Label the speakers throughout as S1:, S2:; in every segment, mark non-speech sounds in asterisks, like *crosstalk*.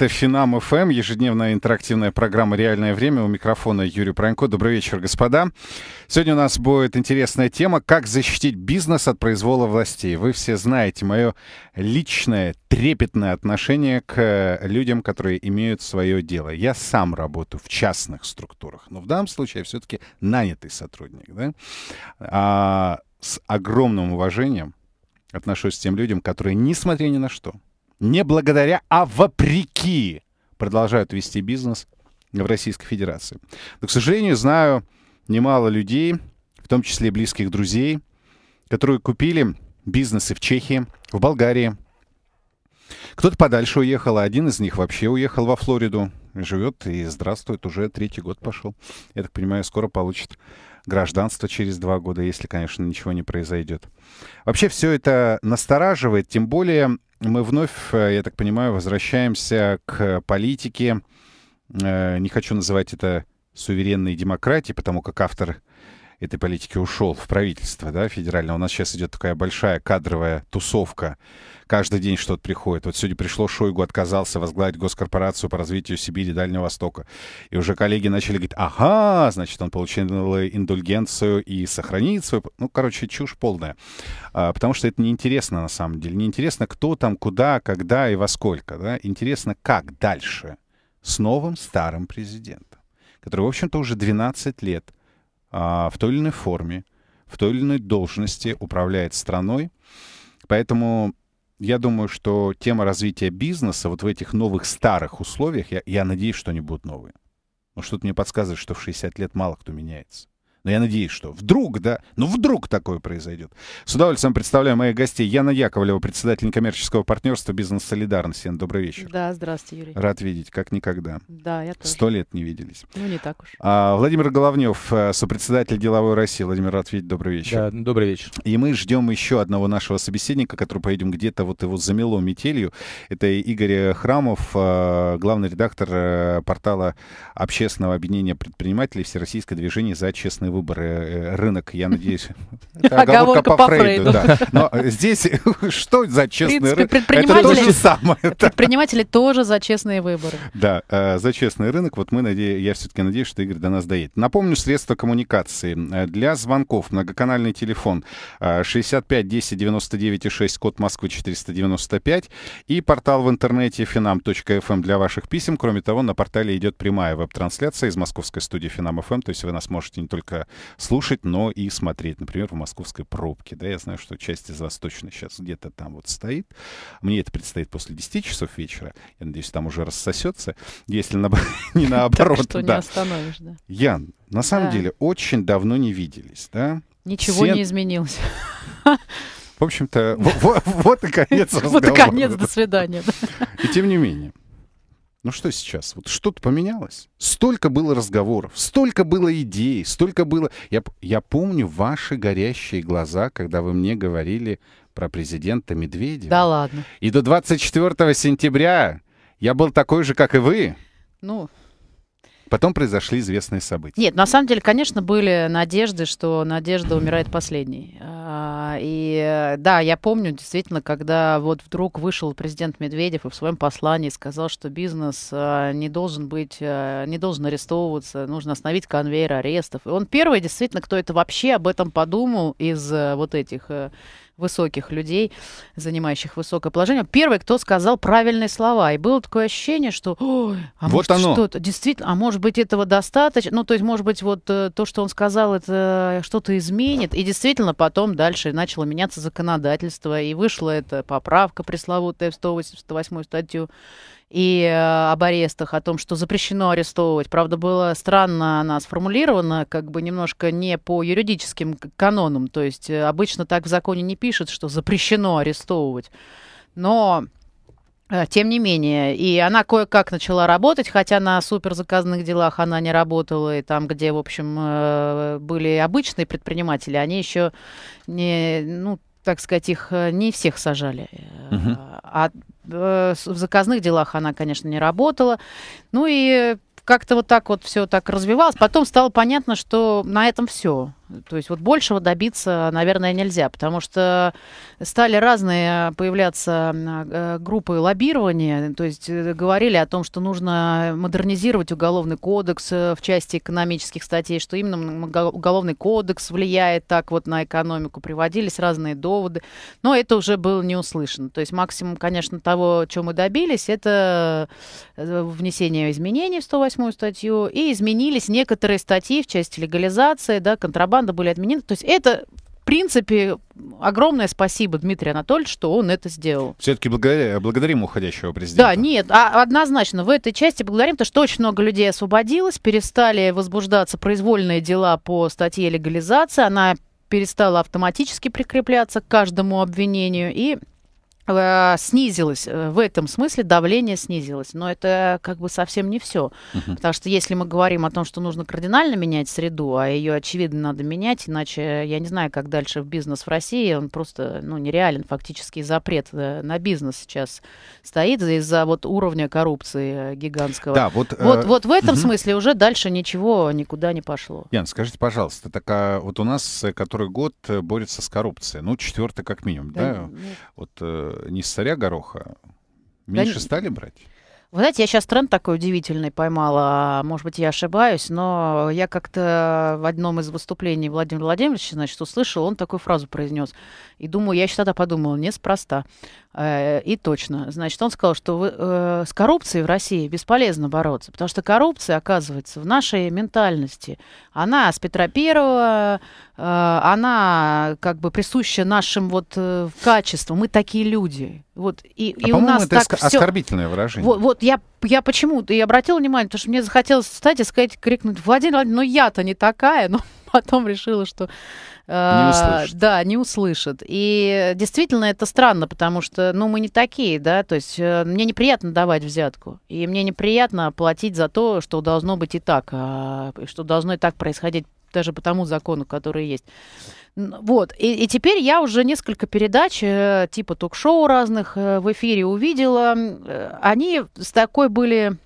S1: Это Финам ФМ, эм», ежедневная интерактивная программа «Реальное время». У микрофона Юрий Пронько. Добрый вечер, господа. Сегодня у нас будет интересная тема «Как защитить бизнес от произвола властей». Вы все знаете мое личное трепетное отношение к э, людям, которые имеют свое дело. Я сам работаю в частных структурах, но в данном случае я все-таки нанятый сотрудник. Да? А, с огромным уважением отношусь к тем людям, которые, несмотря ни на что, не благодаря, а вопреки продолжают вести бизнес в Российской Федерации. Но, к сожалению, знаю немало людей, в том числе близких друзей, которые купили бизнесы в Чехии, в Болгарии. Кто-то подальше уехал, а один из них вообще уехал во Флориду. Живет и здравствует, уже третий год пошел. Я так понимаю, скоро получит гражданство через два года, если, конечно, ничего не произойдет. Вообще все это настораживает, тем более мы вновь, э, я так понимаю, возвращаемся к политике. Э, не хочу называть это суверенной демократией, потому как автор этой политики ушел в правительство да, федеральное. У нас сейчас идет такая большая кадровая тусовка Каждый день что-то приходит. Вот сегодня пришло, Шойгу отказался возглавить госкорпорацию по развитию Сибири и Дальнего Востока. И уже коллеги начали говорить, ага, значит, он получил индульгенцию и сохранит свою, Ну, короче, чушь полная. А, потому что это неинтересно на самом деле. Неинтересно, кто там, куда, когда и во сколько. Да? Интересно, как дальше с новым старым президентом, который, в общем-то, уже 12 лет а, в той или иной форме, в той или иной должности управляет страной. Поэтому я думаю, что тема развития бизнеса вот в этих новых старых условиях, я, я надеюсь, что они будут новые. Но ну, что-то мне подсказывает, что в 60 лет мало кто меняется. Но я надеюсь, что вдруг, да, ну вдруг такое произойдет. С удовольствием представляю моих гостей. Яна Яковлева, председатель Коммерческого партнерства «Бизнес Солидарность». Яна, добрый вечер.
S2: Да, здравствуйте, Юрий.
S1: Рад видеть, как никогда. Да, я тоже. Сто лет не виделись. Ну, не так уж. А, Владимир Головнев, э, сопредседатель «Деловой России». Владимир, рад видеть, добрый вечер. Да, ну, добрый вечер. И мы ждем еще одного нашего собеседника, который поедем где-то, вот его замело метелью. Это Игорь Храмов, э, главный редактор э, портала общественного объединения предпринимателей Всероссийское движение за честный свободный выбор, э, э, рынок, я надеюсь. *laughs* Это оговорка по Фрейду. Но здесь *laughs* что за честный рынок? Это то же самое.
S2: Предприниматели тоже за честные выборы.
S1: Да, э, за честный рынок. Вот мы надеемся, я все-таки надеюсь, что Игорь до нас доедет. Напомню, средства коммуникации. Для звонков многоканальный телефон 65 10 99 6, код Москвы 495 и портал в интернете finam.fm эм для ваших писем. Кроме того, на портале идет прямая веб-трансляция из московской студии финам.фм эм. то есть вы нас можете не только Э, слушать, но и смотреть. Например, в московской пробке. Да, я знаю, что часть из вас точно сейчас где-то там вот стоит. Мне это предстоит после 10 часов вечера. Я надеюсь, там уже рассосется. Если на... *laughs* не наоборот. Так что да. не остановишь, да. Ян, на самом да. деле, очень давно не виделись, да? Ничего Все... не изменилось. В общем-то, вот и конец разговора. *laughs* Вот и конец, до свидания. И тем не менее, ну что сейчас? Вот что-то поменялось. Столько было разговоров, столько было идей, столько было... Я, я помню ваши горящие глаза, когда вы мне говорили про президента Медведева. Да ладно. И до 24 сентября я был такой же, как и вы. Ну, Потом произошли известные события.
S2: Нет, на самом деле, конечно, были надежды, что надежда умирает последней. А, и да, я помню действительно, когда вот вдруг вышел президент Медведев и в своем послании сказал, что бизнес а, не должен быть, а, не должен арестовываться, нужно остановить конвейер арестов. И он первый действительно, кто это вообще об этом подумал из э, вот этих э, высоких людей, занимающих высокое положение, первый, кто сказал правильные слова. И было такое ощущение, что а вот может, оно. что-то действительно, а может быть этого достаточно. Ну, то есть, может быть, вот э, то, что он сказал, это что-то изменит. И действительно, потом дальше начало меняться законодательство, и вышла эта поправка пресловутая в 188 статью и э, об арестах, о том, что запрещено арестовывать. Правда, было странно она сформулирована, как бы немножко не по юридическим канонам. То есть э, обычно так в законе не пишут, что запрещено арестовывать. Но э, тем не менее, и она кое-как начала работать, хотя на суперзаказных делах она не работала, и там, где, в общем, э, были обычные предприниматели, они еще не, ну, так сказать, их не всех сажали. Угу. А Э, в заказных делах она, конечно, не работала. Ну и как-то вот так вот все так развивалось. Потом стало понятно, что на этом все. То есть вот большего добиться, наверное, нельзя, потому что стали разные появляться э, группы лоббирования, то есть э, говорили о том, что нужно модернизировать уголовный кодекс э, в части экономических статей, что именно уголовный кодекс влияет так вот на экономику, приводились разные доводы, но это уже было не услышано. То есть максимум, конечно, того, чего мы добились, это внесение изменений в 108 статью, и изменились некоторые статьи в части легализации, да, контрабанды, банда были отменены. То есть это в принципе, огромное спасибо Дмитрию Анатольевичу, что он это сделал. Все-таки благодаря, благодарим уходящего президента. Да, нет, а, однозначно. В этой части благодарим, потому что очень много людей освободилось, перестали возбуждаться произвольные дела по статье легализации, она перестала автоматически прикрепляться к каждому обвинению, и Э, снизилось э, в этом смысле давление снизилось но это как бы совсем не все uh-huh. потому что если мы говорим о том что нужно кардинально менять среду а ее очевидно надо менять иначе я не знаю как дальше в бизнес в России он просто ну нереален фактически запрет э, на бизнес сейчас стоит из-за вот уровня коррупции гигантского да вот вот, э... вот в этом uh-huh. смысле уже дальше ничего никуда не пошло
S1: Ян скажите пожалуйста так а вот у нас который год борется с коррупцией ну четвертый как минимум да, да? Нет. вот не с царя гороха.
S2: Меньше да, стали брать? Вы знаете, я сейчас тренд такой удивительный поймала, а, может быть, я ошибаюсь, но я как-то в одном из выступлений Владимира Владимировича, значит, услышал, он такую фразу произнес. И думаю, я еще тогда подумала, неспроста. Э, и точно. Значит, он сказал, что э, с коррупцией в России бесполезно бороться, потому что коррупция, оказывается, в нашей ментальности. Она с Петра Первого, э, она как бы присуща нашим вот качествам. Мы такие люди. Вот, и, а, и у нас это так всё... оскорбительное выражение. Вот, вот я, я почему-то и обратила внимание, потому что мне захотелось встать и сказать, крикнуть, Владимир Владимирович, ну я-то не такая, *laughs* но потом решила, что не а, Да, не услышат. И действительно это странно, потому что, ну, мы не такие, да, то есть э, мне неприятно давать взятку, и мне неприятно платить за то, что должно быть и так, а, что должно и так происходить даже по тому закону, который есть. Вот, и, и теперь я уже несколько передач э, типа ток-шоу разных э, в эфире увидела. Они с такой были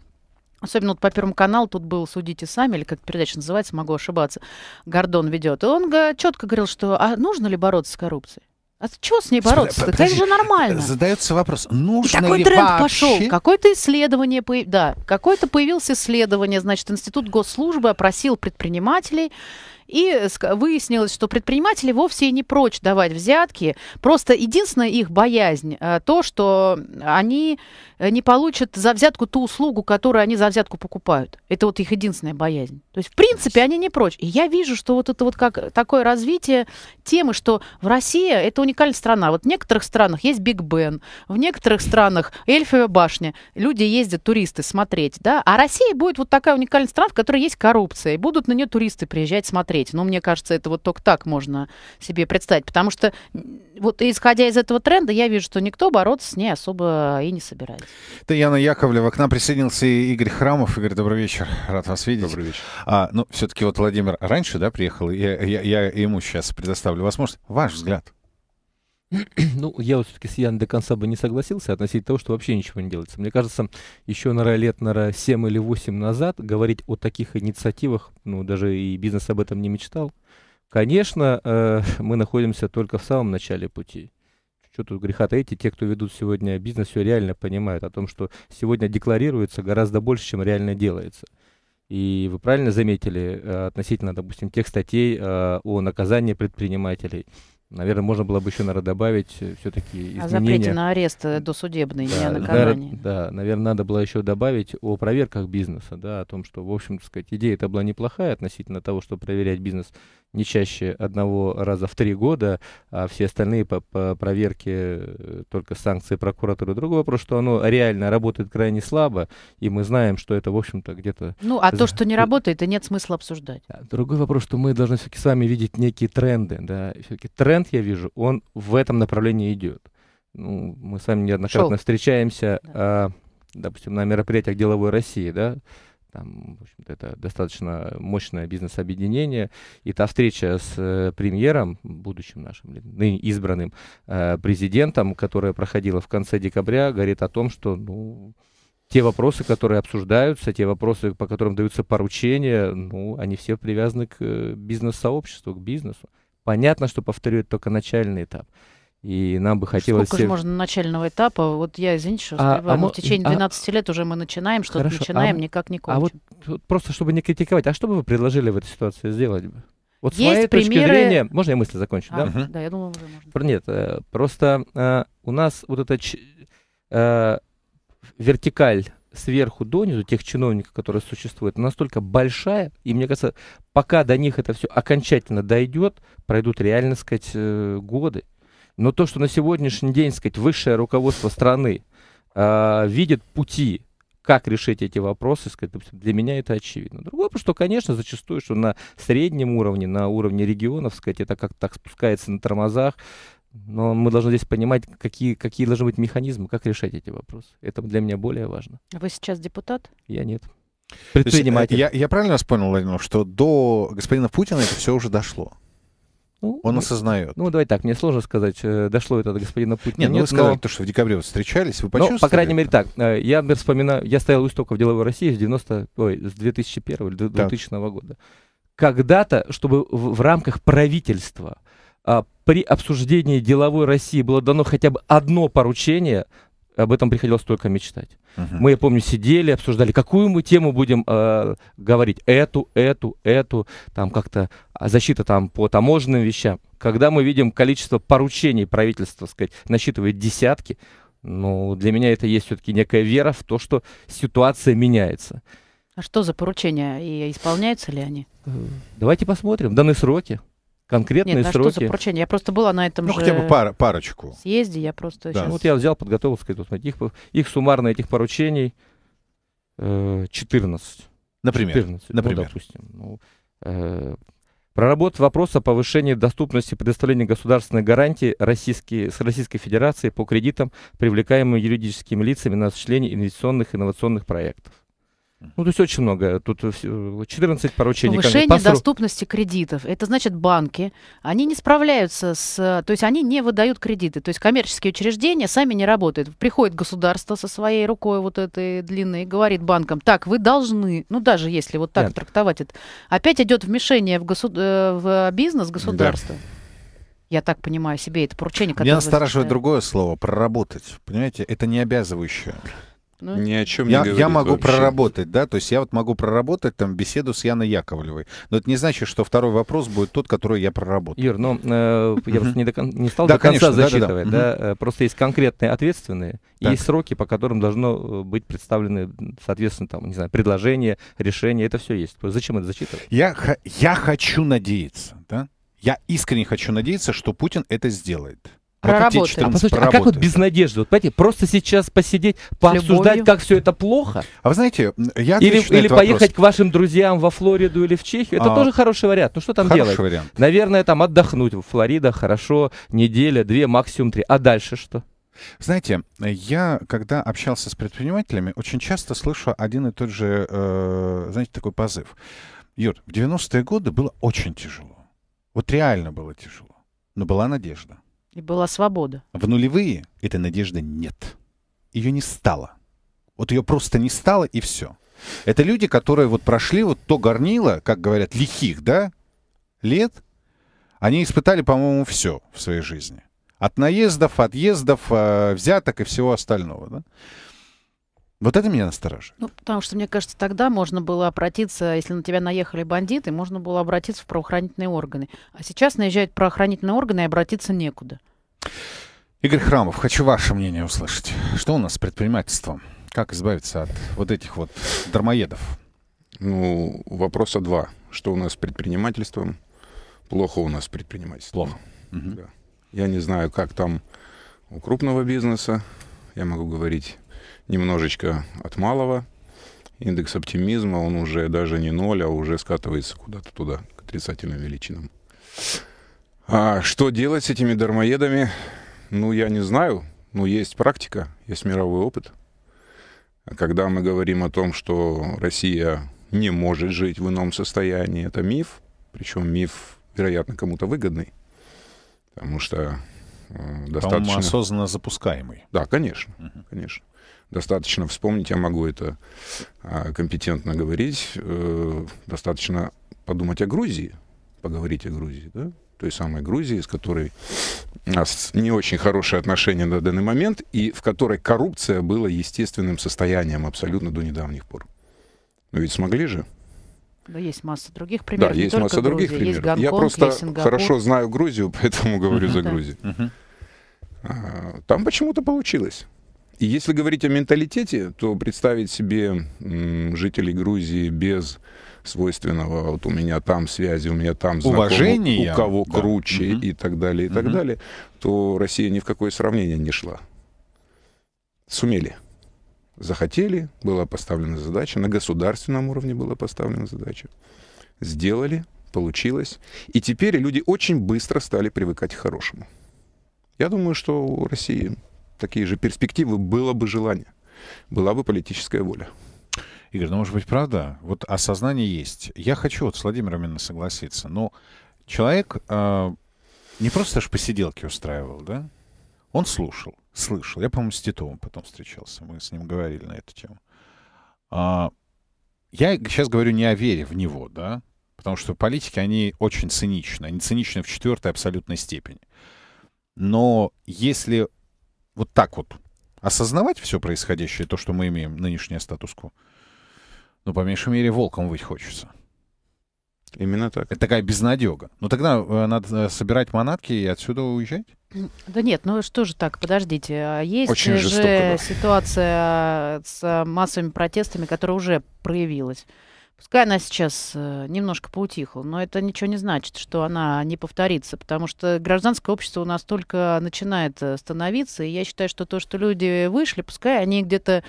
S2: Особенно вот по Первому каналу тут был «Судите сами», или как передача называется, могу ошибаться, Гордон ведет. И он четко говорил, что а нужно ли бороться с коррупцией? А чего с ней бороться? Это же
S1: нормально. Задается вопрос, нужно И такой ли тренд вообще? пошел,
S2: какое-то исследование, да, какое-то появилось исследование, значит, Институт госслужбы опросил предпринимателей, и выяснилось, что предприниматели вовсе и не прочь давать взятки. Просто единственная их боязнь э, то, что они э, не получат за взятку ту услугу, которую они за взятку покупают. Это вот их единственная боязнь. То есть, в принципе, они не прочь. И я вижу, что вот это вот как такое развитие темы, что в России это уникальная страна. Вот в некоторых странах есть Биг Бен, в некоторых странах Эльфовая башня. Люди ездят, туристы, смотреть, да. А Россия будет вот такая уникальная страна, в которой есть коррупция, и будут на нее туристы приезжать смотреть смотреть. Но мне кажется, это вот только так можно себе представить. Потому что вот исходя из этого тренда, я вижу, что никто бороться с ней особо и не собирается.
S1: Яна Яковлева, к нам присоединился и Игорь Храмов. Игорь, добрый вечер. Рад вас видеть. Добрый вечер. А, ну, все-таки вот Владимир раньше, да, приехал. Я, я, я ему сейчас предоставлю возможность. Ваш взгляд. *clears throat*
S3: Ну, я вот все-таки с Ян до конца бы не согласился относительно того, что вообще ничего не делается. Мне кажется, еще, наверное, лет, наверное, 7 или 8 назад говорить о таких инициативах, ну, даже и бизнес об этом не мечтал. Конечно, э, *laughs* мы находимся только в самом начале пути. Что тут греха Эти те, кто ведут сегодня бизнес, все реально понимают о том, что сегодня декларируется гораздо больше, чем реально делается. И вы правильно заметили э, относительно, допустим, тех статей э, о наказании предпринимателей – Наверное, можно было бы еще, наверное, добавить э, все-таки изменения. О запрете
S2: на арест э, досудебный, да, не о наказании.
S3: Да, да, наверное, надо было еще добавить о проверках бизнеса, да, о том, что, в общем, так сказать, идея это была неплохая относительно того, что проверять бизнес не чаще одного раза в три года, а все остальные по, по проверке э, только санкции прокуратуры. Другой вопрос, что оно реально работает крайне слабо, и мы знаем, что это, в общем-то, где-то... Ну, а то, что не
S2: работает, и нет смысла обсуждать.
S3: А другой вопрос, что мы должны все-таки с вами видеть некие тренды. Да? Все-таки тренд, я вижу, он в этом направлении идет. Ну, мы с вами неоднократно Шоу. встречаемся, да. а, допустим, на мероприятиях деловой России, да, там, в общем-то, это достаточно мощное бизнес-объединение. И та встреча с э, премьером, будущим нашим ныне избранным э, президентом, которая проходила в конце декабря, говорит о том, что ну, те вопросы, которые обсуждаются, те вопросы, по которым даются поручения, ну, они все привязаны к э, бизнес-сообществу, к бизнесу. Понятно, что, повторю, это только начальный этап. И нам бы хотелось... Сколько же можно
S2: начального этапа? Вот я, извините, что а, а, но в течение 12 а, лет уже мы начинаем, что-то а начинаем, а, никак не кончим. А вот,
S3: вот просто, чтобы не критиковать, а что бы вы предложили в этой ситуации сделать бы? Вот Есть с моей примеры... точки зрения... Можно я мысль закончу? А, да? Угу. да, я думала, уже можно. Нет, э, просто э, у нас вот эта э, вертикаль сверху донизу тех чиновников, которые существуют, настолько большая, и мне кажется, пока до них это все окончательно дойдет, пройдут реально, сказать, э, годы. Но то, что на сегодняшний день, сказать, высшее руководство страны э, видит пути, как решить эти вопросы, сказать, для меня это очевидно. Другое, потому что, конечно, зачастую, что на среднем уровне, на уровне регионов, сказать, это как-то так спускается на тормозах, но мы должны здесь понимать, какие, какие должны быть механизмы, как решать эти вопросы. Это для меня более важно.
S2: А вы сейчас депутат?
S1: Я нет. Э, Предприниматель. Есть, я, я правильно вас понял, Владимир, что до господина Путина это все уже дошло? Ну, он ну, осознает. Ну, давай так, мне сложно сказать, э, дошло это до
S2: господина
S3: Путина. Ну, нет, нет ну вы сказали, но...
S1: то, что в декабре вы встречались, вы почувствовали? Ну, по крайней
S3: мере, так. Э, я, например, вспоминаю, я стоял у истоков деловой России с 90, ой, с 2001 или 2000 да. года. Когда-то, чтобы в, в рамках правительства а, при обсуждении деловой России было дано хотя бы одно поручение, об этом приходилось только мечтать. Угу. Мы, я помню, сидели, обсуждали, какую мы тему будем э, говорить. Эту, эту, эту, там как-то а защита там по таможенным вещам. Когда мы видим количество поручений правительства, сказать, насчитывает десятки, ну, для меня это есть все-таки некая вера в то, что ситуация меняется.
S2: А что за поручения и исполняются ли они? Э,
S3: давайте посмотрим. Даны сроки конкретные Нет, на сроки. что
S2: за Я просто была на этом ну, же хотя бы пара, парочку. съезде, я просто да. сейчас... Вот
S3: я взял, подготовил, сказать, вот, их, их суммарно, этих поручений, 14. Э, Например? 14, ну, Например. Ну, допустим. Ну, э, проработать вопрос о повышении доступности предоставления государственной гарантии российские, с Российской Федерацией по кредитам, привлекаемым юридическими лицами на осуществление инвестиционных инновационных проектов. Ну, то есть очень много. Тут 14 э, поручений. Повышение по
S2: доступности кредитов. Это значит банки. Они не справляются с... То есть они не выдают кредиты. То есть коммерческие учреждения сами не работают. Приходит государство со своей рукой вот этой длинной и говорит банкам, так, вы должны, ну, даже если вот так Нет. трактовать это, опять идет вмешение в, госу... Э, в бизнес государства. Да. Я так понимаю, себе это поручение, которое... Меня настораживает
S1: другое слово — проработать. Понимаете, это не обязывающее.
S4: Ну, Ни о чем я, не говорит Я могу вообще.
S1: проработать, да, то есть я вот могу проработать там беседу с Яной Яковлевой, но это не значит, что второй вопрос будет тот, который я проработаю.
S3: Юр, но ну, э, я просто не, до кон- не стал да, до конца конечно, зачитывать, да, э, просто есть конкретные ответственные, и есть сроки, по которым должно э, быть представлены, соответственно, там, не знаю, предложение, решение, это все есть. Зачем это зачитывать?
S1: Я, я хочу надеяться, да, я искренне хочу надеяться, что Путин это сделает
S2: проработаем. А,
S3: послушайте, а как вот
S1: без надежды? Вот, понимаете, просто сейчас посидеть, пообсуждать, как все это плохо? А вы знаете,
S3: я Или, или поехать вопрос. к вашим друзьям во Флориду или в Чехию. Это а, тоже хороший вариант. Ну что там делать? Вариант. Наверное, там отдохнуть. в Флорида хорошо, неделя, две, максимум три. А дальше
S1: что? Знаете, я, когда общался с предпринимателями, очень часто слышу один и тот же, э, знаете, такой позыв. Юр, в 90-е годы было очень тяжело. Вот реально было тяжело. Но была надежда.
S2: И была свобода.
S1: В нулевые этой надежды нет. Ее не стало. Вот ее просто не стало, и все. Это люди, которые вот прошли вот то горнило, как говорят, лихих, да, лет. Они испытали, по-моему, все в своей жизни. От наездов, отъездов, э, взяток и всего остального. Да? Вот это меня настораживает.
S2: Ну, потому что, мне кажется, тогда можно было обратиться, если на тебя наехали бандиты, можно было обратиться в правоохранительные органы. А сейчас наезжают правоохранительные органы и обратиться некуда.
S1: Игорь Храмов, хочу ваше мнение услышать. Что у нас с предпринимательством? Как избавиться от вот этих вот
S4: дармоедов? Ну, вопроса два. Что у нас с предпринимательством? Плохо у нас с предпринимательством. Плохо. Угу. Да. Я не знаю, как там у крупного бизнеса. Я могу говорить немножечко от малого. Индекс оптимизма, он уже даже не ноль, а уже скатывается куда-то туда, к отрицательным величинам. А что делать с этими дармоедами? Ну, я не знаю. Ну, есть практика, есть мировой опыт. А когда мы говорим о том, что Россия не может жить в ином состоянии, это миф. Причем миф, вероятно, кому-то выгодный. Потому что э, достаточно... По-моему, осознанно запускаемый. Да, конечно, угу. конечно. Достаточно вспомнить, я могу это а, компетентно говорить, э, достаточно подумать о Грузии, поговорить о Грузии, да? той самой Грузии, с которой у нас не очень хорошие отношения на данный момент, и в которой коррупция была естественным состоянием абсолютно до недавних пор. Но ведь смогли же.
S2: Да, есть масса других примеров. Да, есть масса Грузия, других примеров. Гонконг, Я просто хорошо знаю Грузию, *laughs*
S4: поэтому говорю за Грузию. А, там почему-то получилось. И если говорить о менталитете, то представить себе жителей Грузии без свойственного вот у меня там связи, у меня там уважение, у кого да. круче угу. и так далее, и угу. так далее, то Россия ни в какое сравнение не шла. Сумели. Захотели, была поставлена задача, на государственном уровне была поставлена задача. Сделали, получилось. И теперь люди очень быстро стали привыкать к хорошему. Я думаю, что у России такие же перспективы, было бы желание, была бы политическая воля.
S1: Игорь, ну, может быть, правда? Вот осознание есть. Я хочу вот с Владимиром именно согласиться, но человек э, не просто аж посиделки устраивал, да? Он слушал, слышал. Я, по-моему, с Титовым потом встречался, мы с ним говорили на эту тему. А, я сейчас говорю не о вере в него, да? Потому что политики, они очень циничны. Они циничны в четвертой абсолютной степени. Но если вот так вот осознавать все происходящее, то, что мы имеем, нынешнее статус-кво, ну, по меньшей мере, волком быть хочется. Именно так. Это такая безнадега. Ну тогда э, надо э, собирать манатки и отсюда уезжать?
S2: Да нет, ну что же так, подождите. А есть Очень жестоко, же да. ситуация с э, массовыми протестами, которая уже проявилась. Пускай она сейчас э, немножко поутихла, но это ничего не значит, что она не повторится, потому что гражданское общество у нас только начинает э, становиться, и я считаю, что то, что люди вышли, пускай они где-то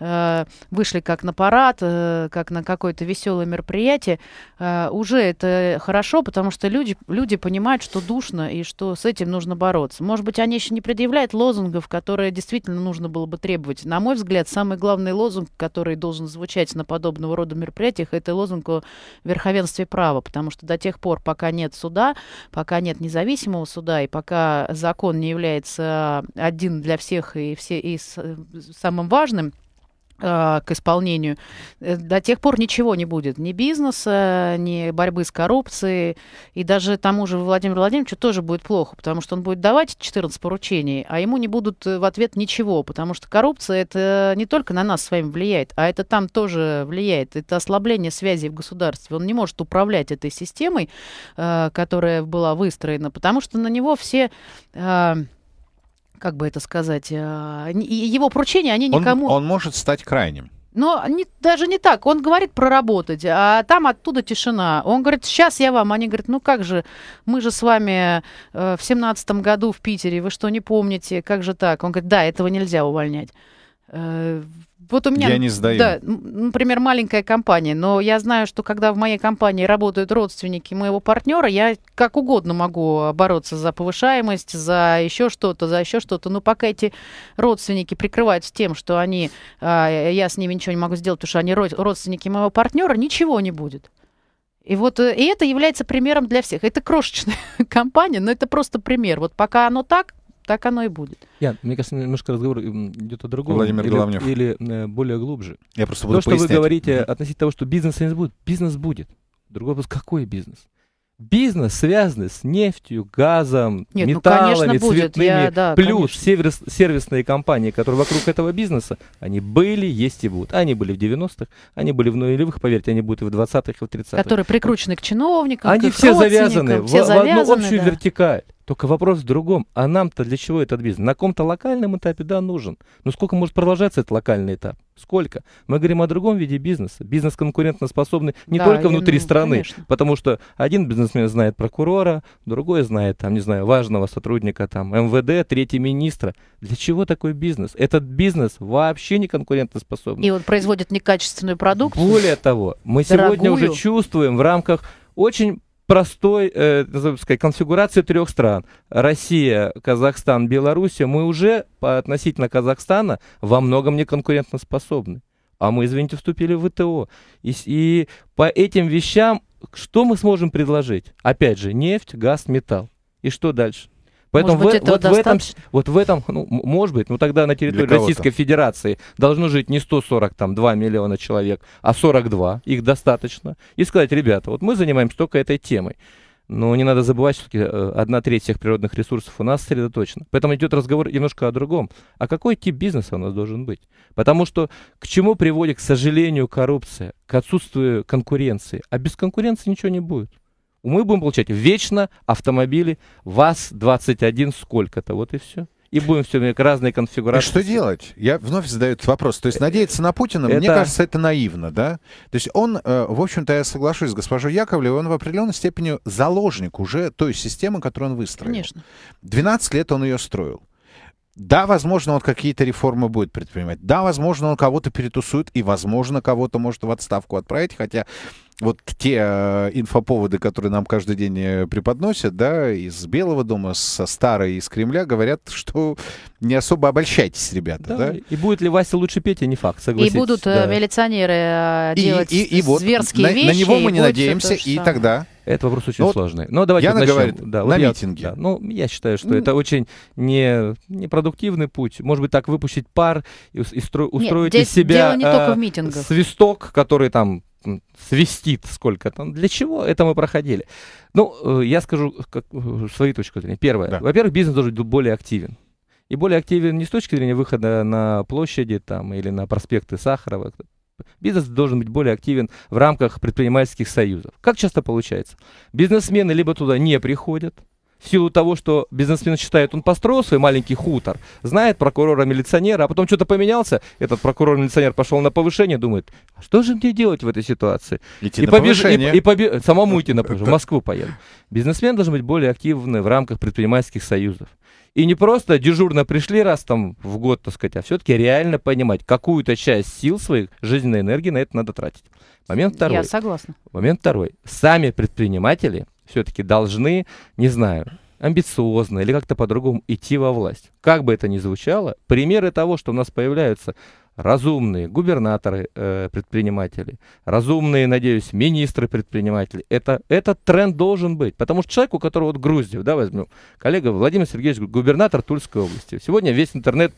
S2: э, вышли как на парад, э, как на какое-то веселое мероприятие, э, уже это хорошо, потому что люди, люди понимают, что душно и что с этим нужно бороться. Может быть, они еще не предъявляют лозунгов, которые действительно нужно было бы требовать. На мой взгляд, самый главный лозунг, который должен звучать на подобного рода мероприятиях, случаях это лозунг о верховенстве права, потому что до тех пор, пока нет суда, пока нет независимого суда и пока закон не является один для всех и, все, и э, самым важным, Э, к исполнению. Э, до тех пор ничего не будет. Ни бизнеса, ни борьбы с коррупцией. И даже тому же Владимиру Владимировичу тоже будет плохо, потому что он будет давать 14 поручений, а ему не будут э, в ответ ничего, потому что коррупция это не только на нас с вами влияет, а это там тоже влияет. Это ослабление связей в государстве. Он не может управлять этой системой, которая была выстроена, потому что на него все как бы это сказать, а, его поручения, они никому... Он, он
S1: может стать крайним.
S2: Но не, даже не так. Он говорит проработать, а там оттуда тишина. Он говорит, сейчас я вам. Они говорят, ну как же, мы же с вами э, в семнадцатом году в Питере, вы что, не помните, как же так? Он говорит, да, этого нельзя увольнять. Э, вот у меня, я не сдаю. Да, например, маленькая компания, но я знаю, что когда в моей компании работают родственники моего партнера, я как угодно могу бороться за повышаемость, за еще что-то, за еще что-то. Но пока эти родственники прикрываются тем, что они, а, я с ними ничего не могу сделать, потому что они родственники моего партнера, ничего не будет. И вот э, и это является примером для всех. Это крошечная *laughs* компания, но это просто пример. Вот пока оно так, так оно и будет.
S3: Я, мне кажется, немножко разговор идет о другом. Владимир или, Или э, более глубже. Я просто буду То, пояснять. что вы говорите mm-hmm. относительно того, что бизнеса не будет. Бизнес будет. Другой вопрос, какой бизнес? бизнес, связанный с нефтью, газом, Нет, ну, металлами, ну, цветными, будет. Я, да, плюс сервис, сервисные компании, которые вокруг этого бизнеса, они были, есть и будут. Они были в 90-х, они были в нулевых, поверьте, они будут и в 20-х, и в 30-х. Которые
S2: прикручены к чиновникам, Они к все завязаны, все завязаны в, в одну общую да.
S3: вертикаль. Только вопрос в другом. А нам-то для чего этот бизнес? На каком-то локальном этапе, да, нужен. Но сколько может продолжаться этот локальный этап? Сколько? Мы говорим о другом виде бизнеса. Бизнес конкурентоспособный не да, только внутри ну, страны, конечно. потому что один бизнесмен знает прокурора, другой знает, там, не знаю, важного сотрудника там, МВД, третий министра. Для чего такой бизнес? Этот бизнес вообще не конкурентоспособный.
S2: И он производит некачественную продукцию.
S3: Более того, мы Дорогую. сегодня уже чувствуем в рамках очень простой э, сказать, конфигурации трех стран. Россия, Казахстан, Белоруссия. Мы уже по, относительно Казахстана во многом не конкурентоспособны. А мы, извините, вступили в ВТО. И, и по этим вещам что мы сможем предложить? Опять же, нефть, газ, металл. И что дальше? Поэтому может быть, в, этого вот, достаточно? в этом, вот в этом, ну, может быть, ну тогда на территории Российской Федерации должно жить не 140, там, 2 миллиона человек, а 42, их достаточно, и сказать, ребята, вот мы занимаемся только этой темой. Но не надо забывать, что э, одна треть всех природных ресурсов у нас сосредоточена. Поэтому идет разговор немножко о другом. А какой тип бизнеса у нас должен быть? Потому что к чему приводит, к сожалению, коррупция? К отсутствию конкуренции. А без конкуренции ничего не будет. Мы будем получать вечно автомобили ВАЗ-21 сколько-то. Вот и все. И будем все время
S1: разные конфигурации. И что делать? Я вновь задаю этот вопрос. То есть надеяться на Путина, это... мне кажется, это наивно, да? То есть он, э, в общем-то, я соглашусь с госпожой Яковлевой, он в определенной степени заложник уже той системы, которую он выстроил. Конечно. 12 лет он ее строил. Да, возможно, он какие-то реформы будет предпринимать. Да, возможно, он кого-то перетусует и, возможно, кого-то может в отставку отправить, хотя вот те э, инфоповоды, которые нам каждый день э, преподносят, да, из Белого дома, со старой, из Кремля, говорят, что не особо обольщайтесь, ребята, да? да?
S3: И будет ли Вася лучше петь, не факт,
S1: согласитесь.
S2: И будут э, да. милиционеры делать и, и, и зверские на, вещи. На него мы не надеемся, и тогда
S3: это вопрос очень Но ну сложный. Но ну, давайте Яна начнем. да, на вот митинге. Я, да, ну, я считаю, что это очень не, непродуктивный путь. Может быть, так выпустить пар и, и стро, устроить Нет, из себя дело не а, в свисток, который там свистит сколько там. Ну, для чего это мы проходили? Ну, э, я скажу как, э, свою точку зрения. Первое. Да. Во-первых, бизнес должен быть более активен и более активен не с точки зрения выхода на площади там, или на проспекты Сахарова. Бизнес должен быть более активен в рамках предпринимательских союзов. Как часто получается? Бизнесмены либо туда не приходят, в силу того, что бизнесмен считает, он построил свой маленький хутор, знает прокурора-милиционера, а потом что-то поменялся, этот прокурор-милиционер пошел на повышение, думает, а что же мне делать в этой ситуации? Идти и на побеж... повышение. И, и побе... Самому идти на *laughs* повышение, в Москву поеду. Бизнесмен должен быть более активный в рамках предпринимательских союзов. И не просто дежурно пришли раз там в год, так сказать, а все-таки реально понимать, какую-то часть сил своих, жизненной энергии на это надо тратить. Момент второй. Я согласна. Момент второй. Сами предприниматели все-таки должны, не знаю, амбициозно или как-то по-другому идти во власть. Как бы это ни звучало, примеры того, что у нас появляются разумные губернаторы, э, предприниматели, разумные, надеюсь, министры предприниматели. Это, этот тренд должен быть. Потому что человек, у которого вот Груздев, да, возьмем, коллега Владимир Сергеевич, губернатор Тульской области. Сегодня весь интернет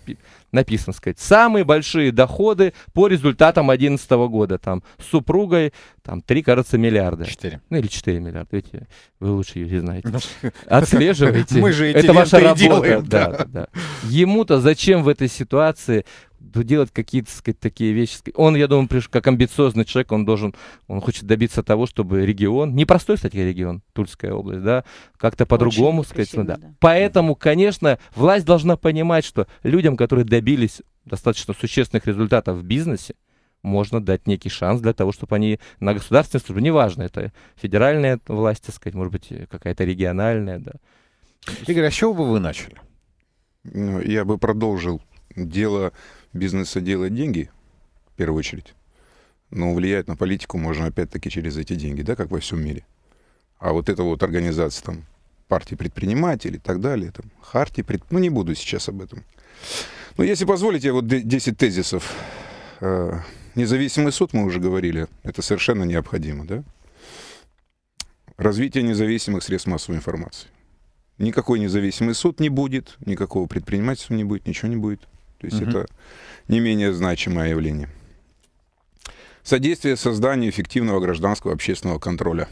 S3: написан, сказать, самые большие доходы по результатам 2011 года. Там с супругой, там, три кажется, миллиарда. четыре Ну, или четыре миллиарда. Видите, вы лучше ее знаете. Ну, *laughs* Отслеживайте. Мы же эти Это ваша работа. Делаем, да. Да, да. Ему-то зачем в этой ситуации делать какие-то, сказать, такие вещи. Он, я думаю, как амбициозный человек, он должен, он хочет добиться того, чтобы регион, непростой, кстати, регион, Тульская область, да, как-то по-другому, сказать, ну, да. да. Поэтому, конечно, власть должна понимать, что людям, которые добились достаточно существенных результатов в бизнесе, можно дать некий шанс для того, чтобы они на государственной службе, неважно, это федеральная власть, так сказать, может быть,
S4: какая-то региональная, да. Игорь, а с чего бы вы начали? Ну, я бы продолжил дело бизнеса делает деньги, в первую очередь, но влиять на политику можно опять-таки через эти деньги, да, как во всем мире. А вот эта вот организация там партии предпринимателей и так далее, там, хартии, пред... ну не буду сейчас об этом. Но если позволите, вот 10 тезисов. Э, независимый суд, мы уже говорили, это совершенно необходимо, да? Развитие независимых средств массовой информации. Никакой независимый суд не будет, никакого предпринимательства не будет, ничего не будет. То есть угу. это не менее значимое явление. Содействие созданию эффективного гражданского общественного контроля.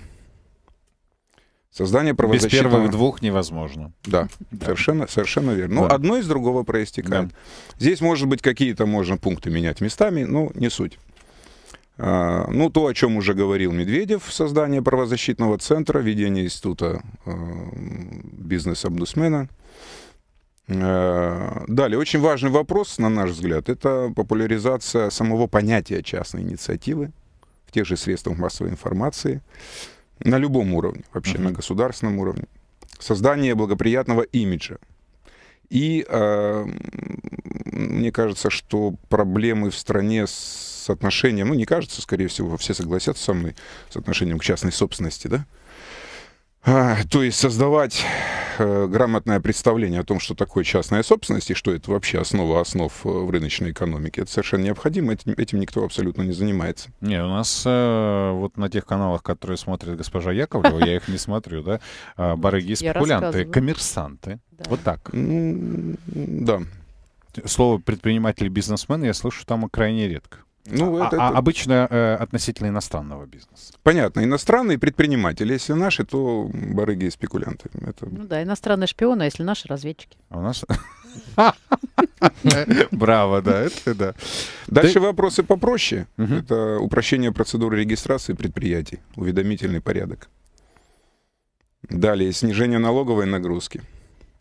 S4: Создание правозащитного... Без первых двух
S1: невозможно.
S4: Да, да. Совершенно, совершенно верно. Ну, да. Ну, одно из другого проистекает. Да. Здесь, может быть, какие-то можно пункты менять местами, но не суть. А, ну, то, о чем уже говорил Медведев, создание правозащитного центра, введение института э, а, бизнес-омбудсмена обдусмена Э, далее, очень важный вопрос, на наш взгляд, это популяризация самого понятия частной инициативы в тех же средствах массовой информации на любом уровне, вообще uh-huh. на государственном уровне. Создание благоприятного имиджа. И э, мне кажется, что проблемы в стране с отношением, ну не кажется, скорее всего, все согласятся со мной, с отношением к частной собственности, да, а, то есть создавать э, грамотное представление о том, что такое частная собственность и что это вообще основа основ э, в рыночной экономике, это совершенно необходимо. Этим, никто абсолютно не занимается.
S1: Не, у нас э, вот на тех каналах, которые смотрит госпожа Яковлева, я их не смотрю, да, а, ну, барыги, спекулянты, коммерсанты. Вот так. Да. Слово предприниматель, бизнесмен я слышу там крайне редко. Ну, а, это, а, это... Обычно
S4: э, относительно иностранного бизнеса. Понятно. Иностранные предприниматели. Если наши, то барыги и спекулянты. Это... Ну
S2: да, иностранные шпионы, а если наши, разведчики. А у нас... *laughs*
S4: Браво, да, это да. Дальше вопросы попроще. Это упрощение процедуры регистрации предприятий, уведомительный порядок. Далее, снижение налоговой нагрузки.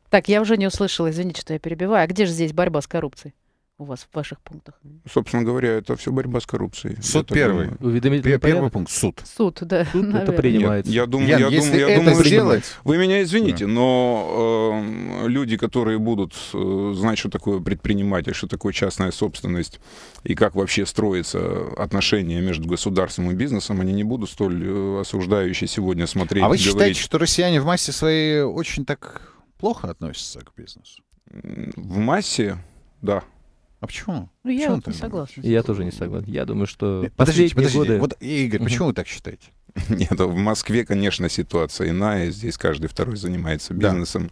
S2: Так, я уже не услышала, извините, что я перебиваю. А где же здесь борьба с коррупцией? у вас в ваших пунктах?
S4: Собственно говоря, это все борьба с коррупцией. Суд я первый. Уведомительный Первый
S1: пункт. Суд.
S2: Суд, да. Суд это принимается. Нет, я думаю,
S4: я, я думаю, я думаю, сделать... вы меня извините, да. но э, люди, которые будут э, знать, что такое предприниматель, что такое частная собственность и как вообще строится отношение между государством и бизнесом, они не будут столь э, осуждающие сегодня смотреть. А вы считаете, что
S1: россияне в массе своей очень так плохо относятся к бизнесу?
S4: В массе, да. А почему? Ну, я почему вот не согласна. Я тоже не согласен. Я думаю, что э, Подождите, подождите. Годы... Вот,
S1: Игорь, угу. почему вы так считаете?
S4: *laughs* Нет, в Москве, конечно, ситуация иная. Здесь каждый второй занимается бизнесом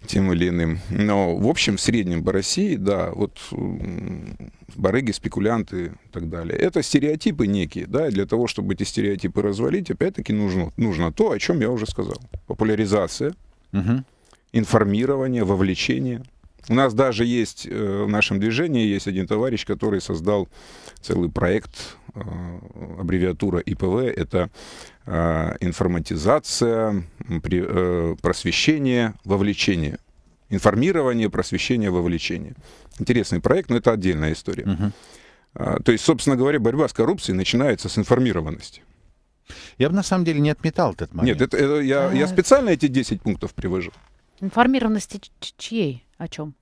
S4: да. тем или иным. Но, в общем, в среднем по России, да, вот барыги, спекулянты и так далее. Это стереотипы некие, да, и для того, чтобы эти стереотипы развалить, опять-таки нужно, нужно то, о чем я уже сказал. Популяризация, угу. информирование, вовлечение – у нас даже есть, э, в нашем движении есть один товарищ, который создал целый проект, э, аббревиатура ИПВ, это э, информатизация, просвещение, вовлечение. Информирование, просвещение, вовлечение. Интересный проект, но это отдельная история. Угу. То есть, собственно говоря, борьба с коррупцией начинается с информированности. Я бы на самом деле не отметал этот момент. Нет, это, это, я, а... я специально эти 10 пунктов привожу.
S2: Информированности чьей? О чем?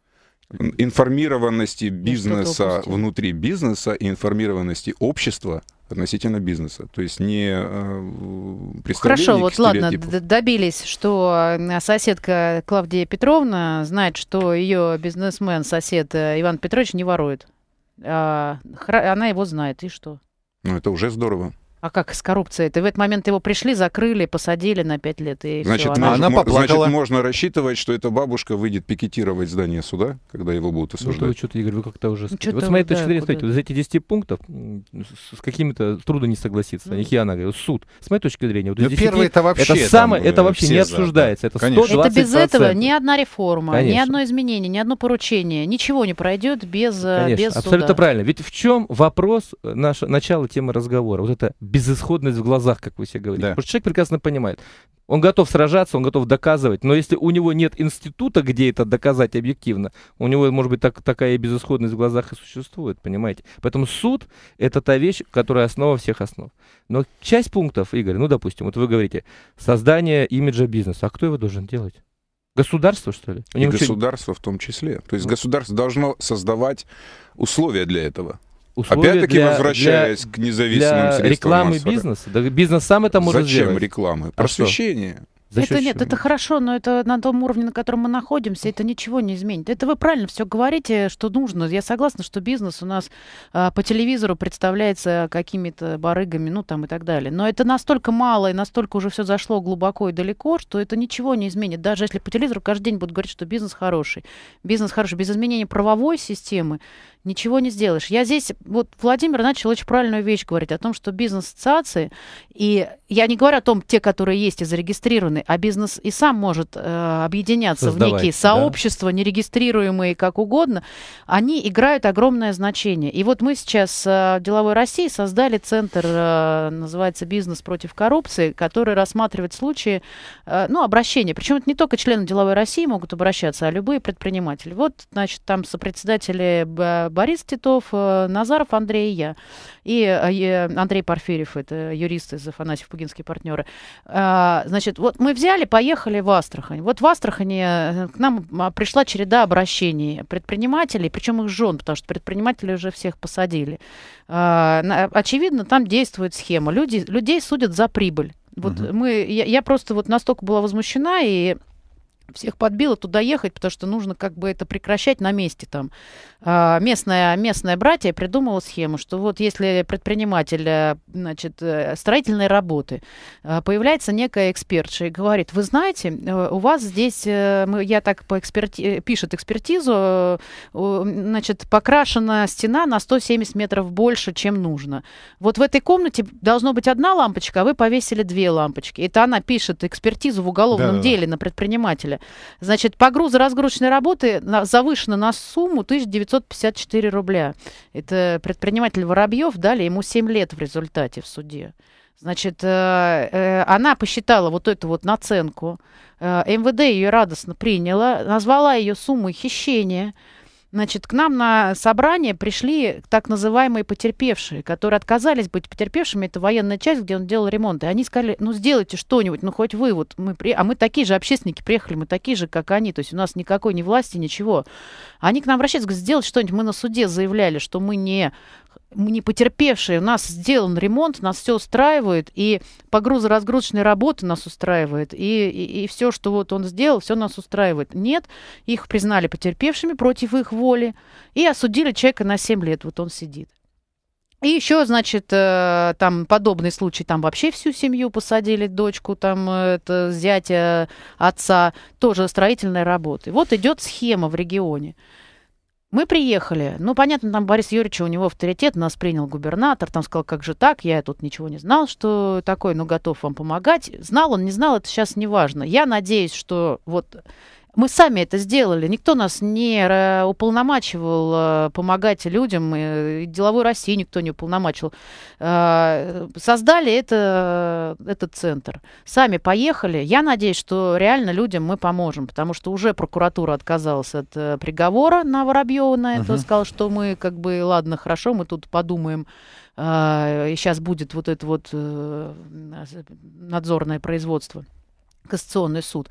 S4: информированности бизнеса внутри бизнеса и информированности общества относительно бизнеса. То есть не э, представление Хорошо, вот ладно,
S2: добились, что э, соседка Клавдия Петровна знает, что ее бизнесмен, сосед э, Иван Петрович не ворует. А, она его знает, и что?
S4: Ну, это уже здорово.
S2: А как с коррупцией? Ты в этот момент его пришли, закрыли, посадили на пять лет и значит, все. Она, можно, она
S4: поплакала. Значит, можно рассчитывать, что эта бабушка выйдет пикетировать здание суда, когда его будут ну, осуждать. Ну, вы
S3: что-то, Игорь, вы как-то уже... Что-то, вот с моей точки зрения, кстати, вот за эти 10 пунктов с, с какими-то трудно не согласиться. Mm. И она говорит, суд. С моей точки зрения, вот Но 10 первое это вообще... Это, самое, это э, вообще не обсуждается. Это Это без этого
S2: ни одна реформа, Конечно. ни одно изменение, ни одно поручение. Ничего не пройдет без, э, Конечно, без абсолютно суда.
S3: правильно. Ведь в чем вопрос, э, наше, начала темы разговора? Вот это безысходность в глазах, как вы себе говорите. Да. Потому что человек прекрасно понимает. Он готов сражаться, он готов доказывать, но если у него нет института, где это доказать объективно, у него, может быть, так, такая безысходность в глазах и существует, понимаете? Поэтому суд — это та вещь, которая основа всех основ. Но часть пунктов, Игорь, ну, допустим, вот вы говорите, создание имиджа бизнеса. А кто его должен делать? Государство, что ли? У и
S4: государство что... в том числе. То есть государство должно создавать условия для этого. Опять-таки возвращаясь для, к независимым для средствам рекламы массовой.
S3: бизнеса. Да бизнес сам
S4: это может Зачем сделать. Зачем рекламы? А Просвещение. А
S3: Защищены. Это нет, это
S2: хорошо, но это на том уровне, на котором мы находимся, это ничего не изменит. Это вы правильно все говорите, что нужно. Я согласна, что бизнес у нас а, по телевизору представляется какими-то барыгами, ну там и так далее. Но это настолько мало и настолько уже все зашло глубоко и далеко, что это ничего не изменит. Даже если по телевизору каждый день будут говорить, что бизнес хороший, бизнес хороший, без изменения правовой системы ничего не сделаешь. Я здесь, вот Владимир начал очень правильную вещь говорить о том, что бизнес-ассоциации, и я не говорю о том, те, которые есть и зарегистрированы, бизнесмены, а бизнес и сам может э, объединяться Создавать, в некие сообщества, да. нерегистрируемые как угодно, они играют огромное значение. И вот мы сейчас э, в «Деловой России» создали центр, э, называется «Бизнес против коррупции», который рассматривает случаи, э, ну, обращения. Причем это не только члены «Деловой России» могут обращаться, а любые предприниматели. Вот, значит, там сопредседатели Борис Титов, э, Назаров Андрей и я. И э, Андрей Порфирьев, это юрист из Афанасьев Пугинские партнеры. Э, а, значит, вот мы взяли, поехали в Астрахань. Вот в Астрахани э, к нам а, пришла череда обращений предпринимателей, причем их жен, потому что предприниматели уже всех посадили. А, очевидно, там действует схема. Люди, людей судят за прибыль. Вот угу. мы, я, я просто вот настолько была возмущена и всех подбило туда ехать, потому что нужно как бы это прекращать на месте там. местное, а, местное братье придумало схему, что вот если предприниматель, э, значит, э, строительной работы, э, появляется некая экспертша и говорит, вы знаете, у вас здесь, я так по эксперти... пишет экспертизу, значит, покрашена стена на 170 метров больше, чем нужно. Вот в этой комнате должно быть одна лампочка, а вы повесили две лампочки. Это она пишет экспертизу в уголовном да, деле на предпринимателя сделали. Значит, погрузо-разгрузочной работы на, завышена на сумму 1954 рубля. Это предприниматель Воробьев, дали ему 7 лет в результате в суде. Значит, э, э, она посчитала вот эту вот наценку. Э, МВД ее радостно приняла, назвала ее суммой хищения. Значит, к нам на собрание пришли так называемые потерпевшие, которые отказались быть потерпевшими. Это военная часть, где он делал ремонт. И они сказали, ну, сделайте что-нибудь, ну, хоть вы. Вот мы при... А мы такие же общественники приехали, мы такие же, как они. То есть у нас никакой ни власти, ничего. Они к нам обращаются, говорят, сделать что-нибудь. Мы на суде заявляли, что мы не не потерпевшие. У нас сделан ремонт, нас все устраивает, и погрузоразгрузочные работы нас устраивает, и, и, и все, что вот он сделал, все нас устраивает. Нет, их признали потерпевшими против их воли и осудили человека на 7 лет. Вот он сидит. И еще, значит, э, там подобный случай, там вообще всю семью посадили, дочку, там э, это, зятя, отца, тоже строительной работы. Вот идет схема в регионе. Мы приехали. Ну, понятно, там Борис Юрьевич, у него авторитет, нас принял губернатор, там сказал, как же так, я тут ничего не знал, что такое, но готов вам помогать. Знал он, не знал, это сейчас не важно. Я надеюсь, что вот мы сами это сделали. Никто нас не э, уполномачивал э, помогать людям. Э, и деловой России никто не уполномачивал. Создали это, этот центр. Сами поехали. Я надеюсь, что реально людям мы поможем, потому что уже прокуратура отказалась от приговора на Воробьева на это. Угу. Сказал, что мы как бы, ладно, хорошо, мы тут подумаем. Сейчас будет вот это вот а, надзорное производство кассационный суд.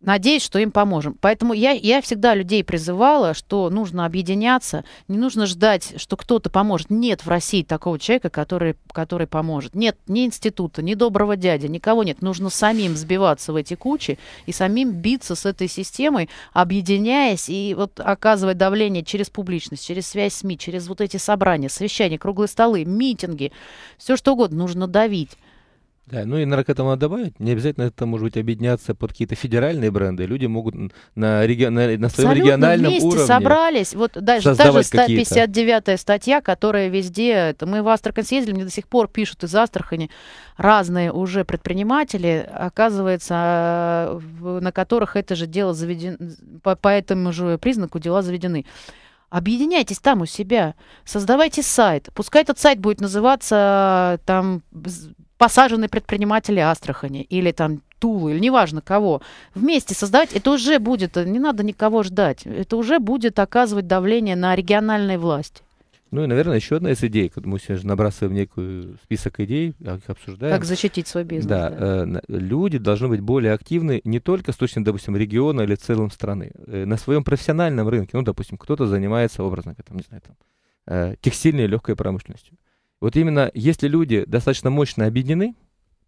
S2: Надеюсь, что им поможем. Поэтому я, я всегда людей призывала, что нужно объединяться, не нужно ждать, что кто-то поможет. Нет в России такого человека, который, который поможет. Нет ни института, ни доброго дяди, никого нет. Нужно самим сбиваться в эти кучи и самим биться с этой системой, объединяясь и вот оказывать давление через публичность, через связь СМИ, через вот эти собрания, совещания, круглые столы, митинги, все что угодно. Нужно давить.
S3: Да, ну и, на к этому надо добавить, не обязательно это может быть объединяться под какие-то федеральные бренды. Люди могут на, реги... на, на своем Абсолютно региональном вместе уровне собрались.
S2: Вот даже, та даже 159-я статья, которая везде, это мы в Астрахань съездили, мне до сих пор пишут из Астрахани разные уже предприниматели, оказывается, а, на которых это же дело заведено, по, по этому же признаку дела заведены. Объединяйтесь там у себя, создавайте сайт. Пускай этот сайт будет называться там посаженные предприниматели Астрахани или там Тулы, или неважно кого, вместе создавать, это уже будет, э, не надо никого ждать, это уже будет оказывать давление на региональные власти.
S3: Ну и, наверное, еще одна из идей, мы сейчас же набрасываем некий список идей, а их обсуждаем. Как защитить свой бизнес. Да, да. Э, люди должны быть более активны не только с точки, допустим, региона или целом страны. Э, на своем профессиональном рынке, ну, допустим, кто-то занимается образно, там, не знаю, там, э, текстильной легкой промышленностью вот именно если люди достаточно мощно объединены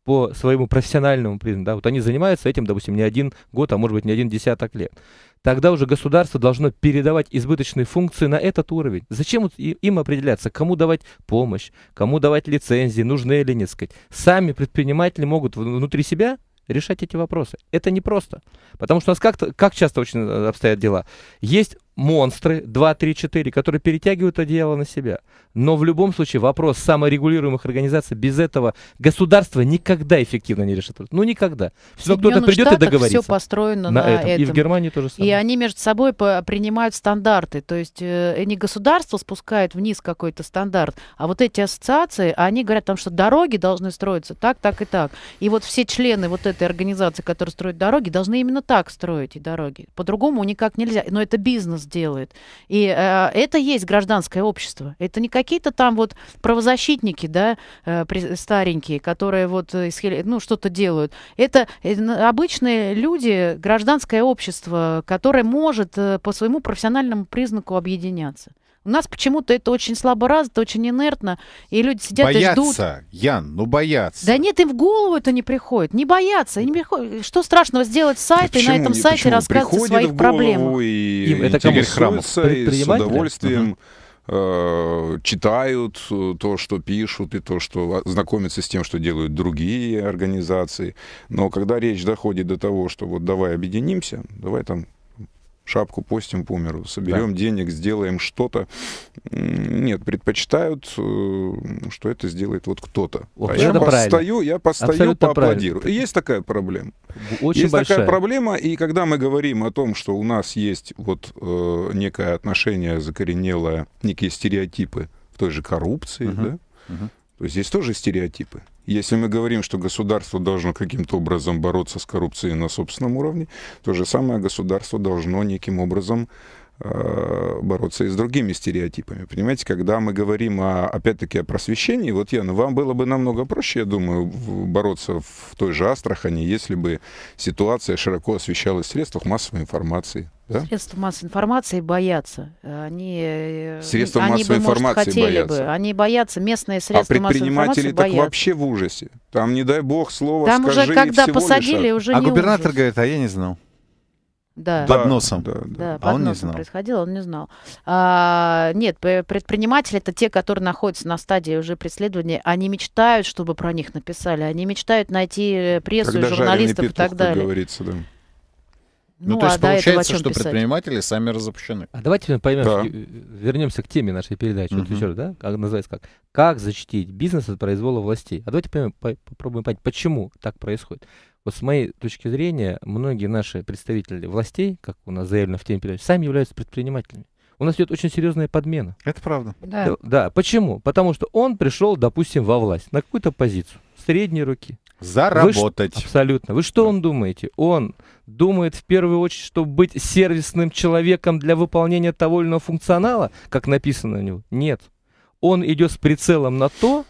S3: по своему профессиональному признаку, да, вот они занимаются этим, допустим, не один год, а может быть не один десяток лет, тогда уже государство должно передавать избыточные функции на этот уровень. Зачем вот им определяться, кому давать помощь, кому давать лицензии, нужны или нет, сказать. Сами предприниматели могут внутри себя решать эти вопросы. Это непросто. Потому что у нас как, как часто очень э, обстоят дела? Есть монстры 2, 3, 4, которые перетягивают одеяло на себя. Но в любом случае вопрос саморегулируемых организаций без этого государство никогда эффективно не решит. Ну никогда. Все кто-то придет Штатах и договорится. Все
S2: построено на, на этом. этом. И в Германии тоже самое. И они между собой принимают стандарты. То есть э, не государство спускает вниз какой-то стандарт, а вот эти ассоциации, они говорят там, что дороги должны строиться так, так и так. И вот все члены вот этой организации, которые строят дороги, должны именно так строить и дороги. По-другому никак нельзя. Но это бизнес делает. И э, это есть гражданское общество. Это не какие-то там вот правозащитники, да, э, старенькие, которые вот ну, что-то делают. Это э, обычные люди, гражданское общество, которое может э, по своему профессиональному признаку объединяться. У нас почему-то это очень слабо развито, очень инертно, и люди сидят боятся, и ждут. Боятся,
S1: Ян, ну боятся.
S2: Да нет, им в голову это не приходит, не боятся. Не приходит. Что страшного сделать сайт да и на этом не, сайте рассказывать о своих проблемах?
S4: И им это кому храмов, и с удовольствием. Угу читают э, то, что пишут, и то, что знакомятся с тем, что делают другие организации. Но когда речь доходит до того, что вот давай объединимся, давай там шапку постим Пумеру, соберем да. денег, сделаем что-то. Нет, предпочитают, э, что это сделает вот кто-то. А вот а я правильно. постою, я постою, поаплодирую. Правильно. Есть такая проблема. Очень есть большая. такая проблема, и когда мы говорим о том, что у нас есть вот э, некое отношение закоренелое, некие стереотипы в той же коррупции, угу. да, угу. то здесь тоже стереотипы. Если мы говорим, что государство должно каким-то образом бороться с коррупцией на собственном уровне, то же самое государство должно неким образом э, бороться и с другими стереотипами. Понимаете, когда мы говорим, о, опять-таки, о просвещении, вот, Яна, вам было бы намного проще, я думаю, бороться в той же Астрахани, если бы ситуация широко освещалась в средствах массовой информации. Да?
S2: Средства массовой информации боятся. Они, э, средства они массовой бы, информации может, хотели боятся. бы. Они боятся, местные а средства а массовой информации так боятся.
S4: вообще в ужасе. Там, не дай бог, слово Там скажи, уже, когда посадили, лишат. уже А губернатор ужас. говорит, а я не знал.
S2: Да. Под носом. Да, да. да а он носом не знал. происходило, он не знал. А, нет, предприниматели это те, которые находятся на стадии уже преследования. Они мечтают, чтобы про них написали. Они мечтают найти э, прессу Когда журналистов и так далее. Как
S4: говорится, да.
S1: Ну, ну то а есть получается, что писать? предприниматели сами разобщены. А давайте мы поймем, да. Э,
S3: вернемся к теме нашей передачи. Угу. Вот еще да? Как называется как? Как защитить бизнес от произвола властей? А давайте поймем, по попробуем понять, почему так происходит. Вот с моей точки зрения, многие наши представители властей, как у нас заявлено в теме передачи, сами являются предпринимателями у нас идет очень серьезная подмена. Это правда. Да. да. Почему? Потому что он пришел, допустим, во власть на какую-то позицию средней руки, Заработать. Вы, абсолютно. Вы что он думаете? Он думает в первую очередь, чтобы быть сервисным человеком для выполнения того или иного функционала, как написано у него.
S4: Нет. Он идет с прицелом на то,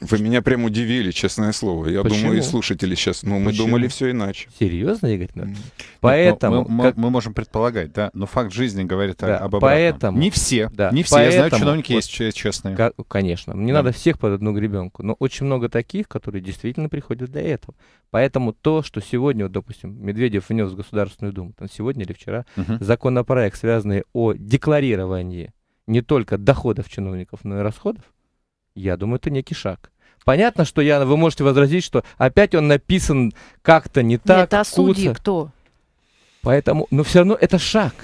S4: вы меня прям удивили, честное слово. Я Почему? думаю, и слушатели сейчас. Ну, мы Почему? думали все иначе. Серьезно, Игорь?
S3: Нет, ну, Поэтому... Ну,
S1: мы, как... мы можем предполагать, да, но факт жизни говорит да, об обратном. Поэтому... Не все, да, не все. Поэтому, Я знаю, чиновники
S3: вот, есть честные. Как, конечно. Не да. надо всех под одну гребенку. Но очень много таких, которые действительно приходят для этого. Поэтому то, что сегодня, вот, допустим, Медведев внес в Государственную Думу, там сегодня или вчера, угу. законопроект, связанный о декларировании не только доходов чиновников, но и расходов, я думаю, это некий шаг. Понятно, что я, вы можете возразить, что опять он написан как-то не так. Нет, а судьи кто? Поэтому, но все равно это шаг.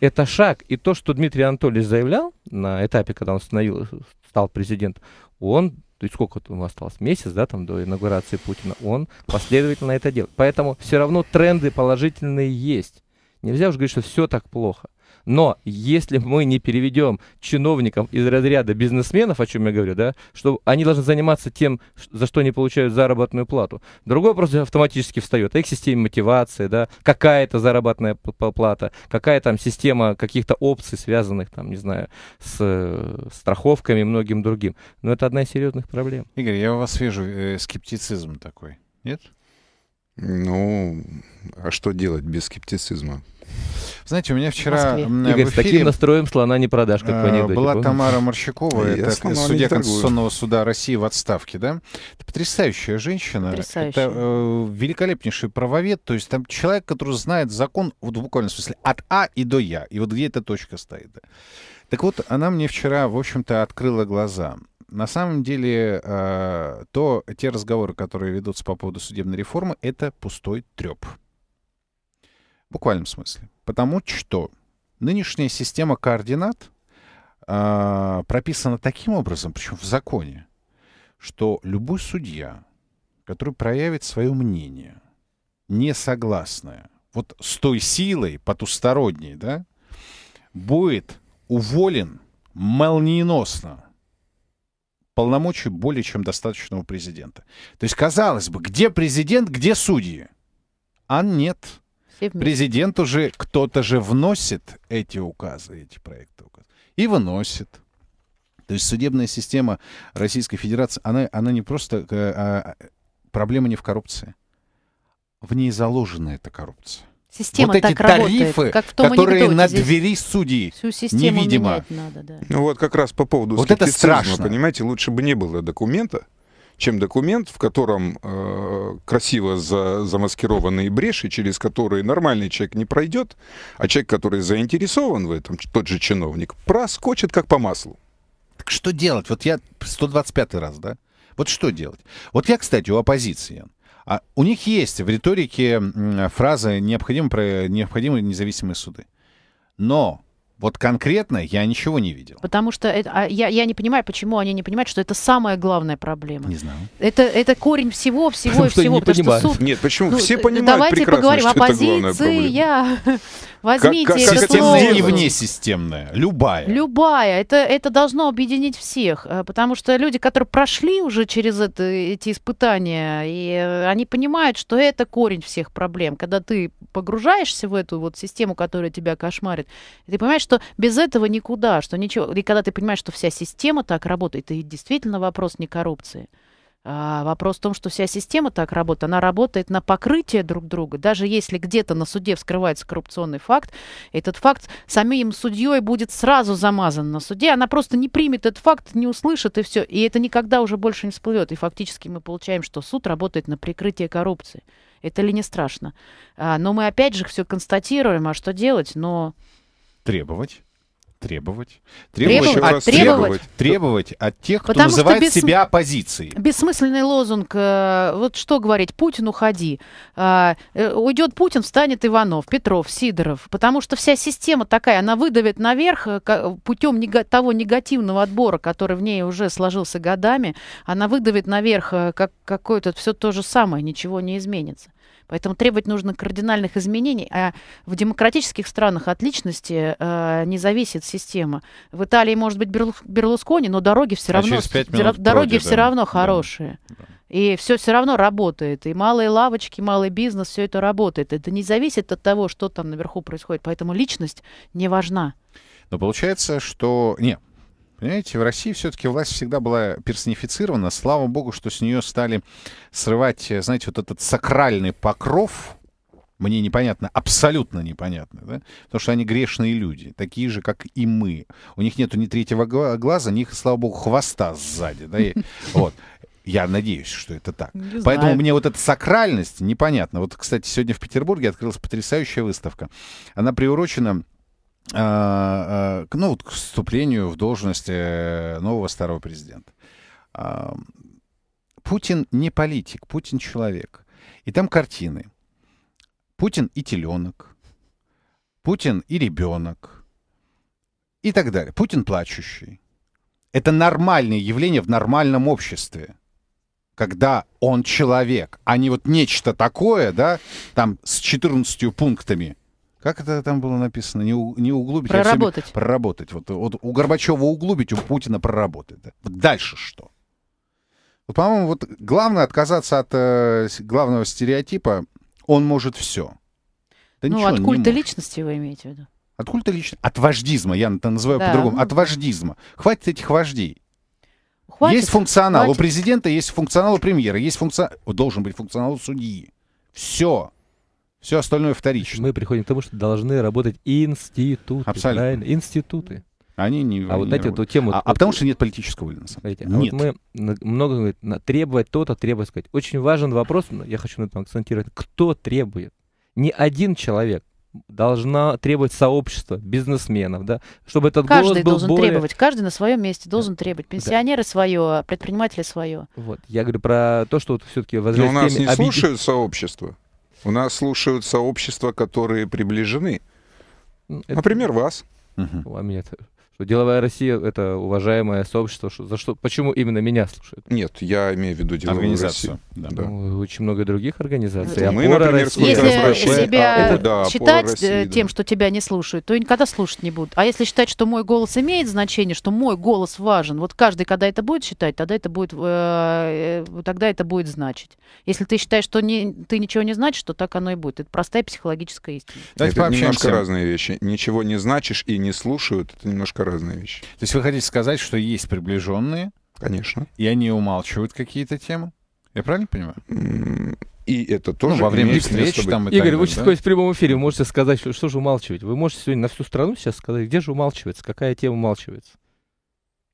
S3: Это шаг. И то, что Дмитрий Анатольевич заявлял на этапе, когда он становил, стал президентом, он, то есть сколько ему осталось, месяц, да, там до инаугурации Путина, он последовательно это делает. Поэтому все равно тренды положительные есть. Нельзя уже говорить, что все так плохо. Но если мы не переведем чиновников из разряда бизнесменов, о чем я говорю, да, что они должны заниматься тем, за что они получают заработную плату. Другой вопрос автоматически встает. А их система мотивации, да, какая-то заработная плата, какая там система каких-то опций, связанных там, не знаю, с э, страховками и многим другим. Но это одна из серьезных проблем.
S1: Игорь, я у вас вижу э, скептицизм такой, нет?
S4: Ну, а что делать без скептицизма?
S3: Знаете, у меня вчера Игорь, в эфире... с таким настроем слона не продашь, как э, в анекдоте. Была помню? Тамара Морщакова, я это судья Конституционного
S1: суда России в отставке, да? Это потрясающая женщина. Потрясающая. Это э, великолепнейший правовед, то есть там человек, который знает закон, вот в буквальном смысле, от А и до Я, и вот где эта точка стоит. Да? Так вот, она мне вчера, в общем-то, открыла глаза. На самом деле, э, то, те разговоры, которые ведутся по поводу судебной реформы, это пустой треп буквальном смысле. Потому что нынешняя система координат э, прописана таким образом, причем в законе, что любой судья, который проявит свое мнение, не согласное, вот с той силой потусторонней, да, будет уволен молниеносно полномочий более чем достаточного президента. То есть, казалось бы, где президент, где судьи? А нет.
S2: Президент
S1: уже кто-то же вносит эти указы, эти проекты указов. И выносит. То есть судебная система Российской Федерации, она, она не просто... Э, а, проблема не в коррупции. В ней заложена эта коррупция.
S4: Система вот эти так тарифы, работает, как в том которые на двери судей, невидимо. Надо, да. Ну вот как раз по поводу вот это страшно. понимаете, лучше бы не было документа, чем документ, в котором э, красиво за, замаскированные бреши, через которые нормальный человек не пройдет, а человек, который заинтересован в этом, тот же чиновник, проскочит как по маслу. Так что делать? Вот я 125 раз, да? Вот что делать?
S1: Вот я, кстати, у оппозиции. А у них есть в риторике фраза «необходимы, необходимые независимые суды». Но вот конкретно я ничего не видел.
S2: Потому что это, а, я, я не понимаю, почему они не понимают, что это самая главная проблема. Не знаю. Это, это корень всего, всего потому и всего. Что потому понимают. что суд...
S1: Нет, почему? Ну, все э, понимают Давайте прекрасно, поговорим. Что Оппозиция. Это главная
S2: проблема. Возьмите как, как, как это системная слово. и
S1: внесистемная, любая.
S2: Любая. Это, это должно объединить всех, э, потому что люди, которые прошли уже через это, эти испытания, и э, они понимают, что это корень всех проблем. Когда ты погружаешься в эту вот систему, которая тебя кошмарит, ты понимаешь, что без этого никуда, что ничего. И когда ты понимаешь, что вся система так работает, и действительно вопрос не коррупции. А, вопрос в том, что вся система так работает. Она работает на покрытие друг друга. Даже если где-то на суде вскрывается коррупционный факт, этот факт самим судьей будет сразу замазан на суде. Она просто не примет этот факт, не услышит и все. И это никогда уже больше не всплывет. И фактически мы получаем, что суд работает на прикрытие коррупции. Это ли не страшно? А, но мы опять же все констатируем, а что делать? Но...
S1: Требовать требовать. Требовать, требовать, а раз, требовать, требовать от тех, кто Потому называет бессм... себя оппозицией.
S2: Бессмысленный лозунг. Э, вот что говорить, Путин, уходи. А, э, уйдет Путин, встанет Иванов, Петров, Сидоров. Потому что вся система такая, она выдавит наверх э, путем нега- того негативного отбора, который в ней уже сложился годами, она выдавит наверх как какое-то все то же самое, ничего не изменится. Поэтому требовать нужно кардинальных изменений. А в демократических странах от личности э, не зависит система. В Италии может быть Берлускони, но дороги все а равно, дороги против, все да. равно хорошие. да. И все все равно работает. И малые лавочки, малый бизнес, все это работает. Это не зависит от того, что там наверху происходит. Поэтому личность не важна.
S1: Но получается, что... Нет, Понимаете, в России все-таки власть всегда была персонифицирована. Слава богу, что с нее стали срывать, э, знаете, вот этот сакральный покров, мне непонятно, абсолютно непонятно, да? потому что они грешные люди, такие же, как и мы. У них нету ни третьего глаза, ни, слава богу, хвоста сзади. Да? И, *laughs* вот. Я надеюсь, что это так. Не Поэтому знаю. мне вот эта сакральность непонятна. Вот, кстати, сегодня в Петербурге открылась потрясающая выставка. Она приурочена а, а, к, ну, к вступлению в должности э, нового старого президента. А, Путин не политик, Путин человек. И там картины. Путин и теленок, Путин и ребенок и так далее. Путин плачущий. Это нормальное явление в нормальном обществе когда он человек, а не вот нечто такое, да, там с 14 пунктами как это там было написано? Не, у, не углубить. А проработать. А проработать. Вот, вот у Горбачева углубить, у Путина проработать. Да. Вот дальше что? Вот, по-моему, вот главное отказаться от э, главного стереотипа. Он может все. Да ну, от культа
S2: личности вы имеете в виду? От культа личности.
S1: От вождизма. Я это называю да. по-другому. От вождизма. Хватит этих вождей.
S2: Хватит, есть функционал хватит. у
S1: президента, есть функционал у премьера, есть функционал... Должен быть функционал у судьи. Все. Все остальное вторично. Мы приходим к тому, что должны работать институты. Абсолютно. Правильно? Институты. Они
S3: не... А вот эти вот тему... А, вот, а потому что нет политического воли, А нет. Вот мы много говорим, требовать то-то, требовать сказать. Очень важен вопрос, но я хочу на этом акцентировать, кто требует. Не один человек должна требовать сообщества бизнесменов, да, чтобы этот каждый голос был должен
S2: более... требовать, каждый на своем месте должен да. требовать, пенсионеры да. свое, предприниматели свое.
S4: Вот, я говорю про то, что вот все-таки
S3: возвращаясь. у нас не объедин... слушают
S4: сообщество. У нас слушают сообщества, которые приближены. Ну, это... Например, вас. Угу. Вам нет что деловая
S3: Россия это уважаемое сообщество, что, за что, почему именно меня слушают? Нет, я имею в виду деловую организацию. Россию. Да. Ну, очень много других организаций. Ну, мы, Опора например, России. Если
S2: себя а, это, да, считать э, России, тем, да. что тебя не слушают, то никогда слушать не будут. А если считать, что мой голос имеет значение, что мой голос важен, вот каждый, когда это будет считать, тогда это будет, э, э тогда это будет значить. Если ты считаешь, что не, ты ничего не значишь, то так оно и будет. Это простая психологическая истина. Давайте это пообщаемся. немножко разные
S4: вещи. Ничего не значишь и не слушают. Это немножко разные вещи. То есть вы хотите сказать, что есть приближенные? Конечно. И они умалчивают какие-то темы? Я правильно понимаю? И это ну, тоже ну, во время встреч там и Игорь, далее, вы сейчас да? в прямом
S3: эфире можете сказать, что, что же умалчивать. Вы можете сегодня на всю страну сейчас сказать, где же умалчивается, какая тема умалчивается?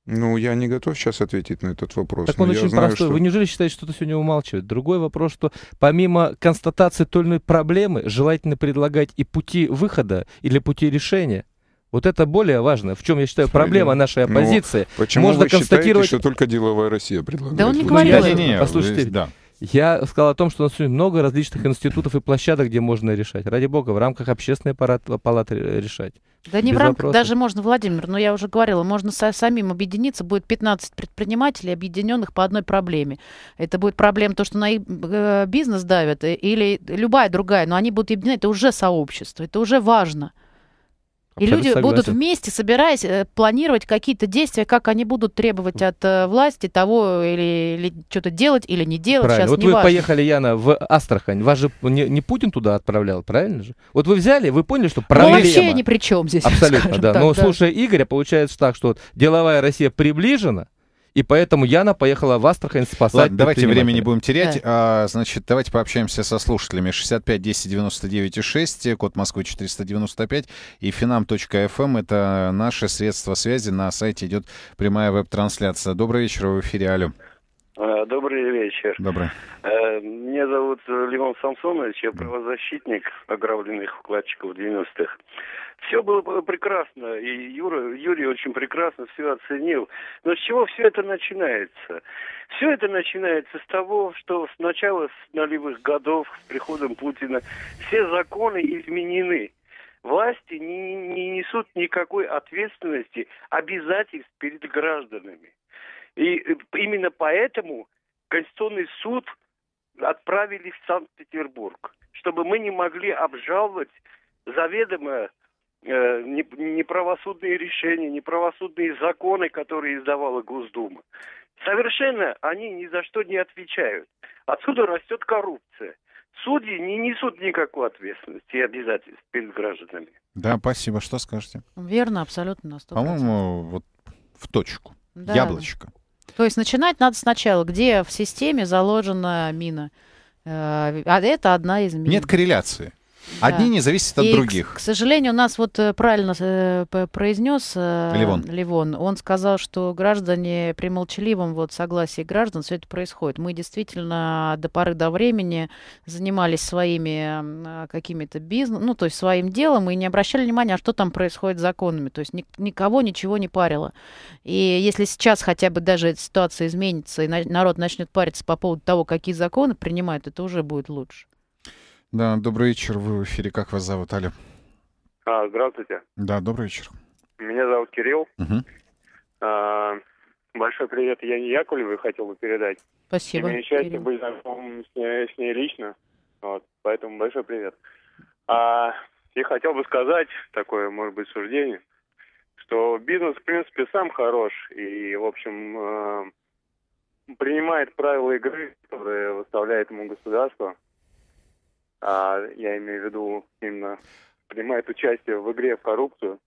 S4: Ну, я не готов сейчас ответить на этот вопрос. Так он очень знаю, простой. Что... Вы неужели считаете,
S3: что это сегодня умалчивает? Другой вопрос, что помимо констатации той или иной проблемы, желательно предлагать и пути выхода или пути решения. Вот это более важно. В чем, я считаю, проблема нашей ну, оппозиции. Но почему Можно вы констатировать... считаете, что
S4: только деловая Россия предлагает? Да он не говорил. Я, не, не, не, Послушайте, да.
S3: я сказал о том, что у нас много различных институтов и площадок, где можно решать. Ради бога, в рамках общественной палаты решать. Да не Без в рамках, вопросов. даже
S2: можно, Владимир, но я уже говорила, можно со, самим объединиться, будет 15 предпринимателей, объединенных по одной проблеме. Это будет проблема то, что на их э, бизнес давят, э, или любая другая, но они будут объединять. это уже сообщество, это уже важно.
S4: И люди согласен. будут
S2: вместе, собираясь, э, планировать какие-то действия, как они будут требовать от э, власти того или, или что-то делать, или не делать. Правильно. Сейчас вот вы важно. поехали,
S3: Яна, в Астрахань. Вас же не, не Путин туда отправлял, правильно же? Вот вы взяли, вы поняли, что проблема. Ну, вообще ни при чем здесь. *laughs* Абсолютно, да. Так, Но да. слушая Игоря, а получается так, что вот деловая Россия приближена, и поэтому Яна поехала в Астрахань спасать Ладно, давайте время не будем терять.
S1: Да. А, значит, давайте пообщаемся со слушателями. 65 10 99 6, код Москвы 495 и finam.fm. Эм. Это наши средства связи. На сайте идет прямая веб-трансляция. Добрый вечер, в эфире, алло.
S5: А, добрый вечер. Добрый. Э, меня зовут Лимон Самсонович, я правозащитник ограбленных вкладчиков 90-х. Все было прекрасно, и Юра, Юрий очень прекрасно все оценил. Но с чего все это начинается? Все это начинается с того, что с начала с нулевых годов, с приходом Путина, все законы изменены власти не, не несут никакой ответственности, обязательств перед гражданами. И э, именно поэтому Конституционный суд отправили в Санкт-Петербург, чтобы мы не могли обжаловать заведомо э, неправосудные решения, неправосудные законы, которые издавала Госдума. Совершенно они ни за что не отвечают. Отсюда растет коррупция. Судьи не несут никакой ответственности и обязательств перед гражданами.
S1: Да, спасибо. Что скажете?
S2: Верно, абсолютно на
S1: По-моему, вот в точку. Да. Яблочко.
S2: То есть начинать надо сначала, где в системе заложена мина. Э, а это одна из мин. Нет
S1: корреляции. Одни не зависят от и, других. К,
S2: сожалению, у нас вот э, правильно э, произнес э, Ливон. Ливон. Он сказал, что граждане при молчаливом вот, согласии граждан все это происходит. Мы действительно до поры до времени занимались своими какими-то бизнес, ну, то есть своим делом, и не обращали внимания, а что там происходит с законами. То есть ни, никого ничего не парило. И если сейчас хотя бы даже эта ситуация изменится, и народ начнет париться по поводу того, какие законы принимают, это уже будет лучше.
S1: Да, добрый вечер, вы в эфире. Как вас зовут, Аля?
S5: А, здравствуйте.
S1: Да, добрый вечер.
S5: Меня зовут Кирилл. Угу. А, большой привет Яне Яковлевой хотел бы передать. Спасибо. мне счастье быть знакомым с ней, с ней лично. Вот, поэтому большой привет. А, и хотел бы сказать такое, может быть, суждение, что бизнес, в принципе, сам хорош. И, в общем, а, принимает правила игры, которые выставляет ему государство. А, я имею в виду именно принимает участие в игре в коррупцию.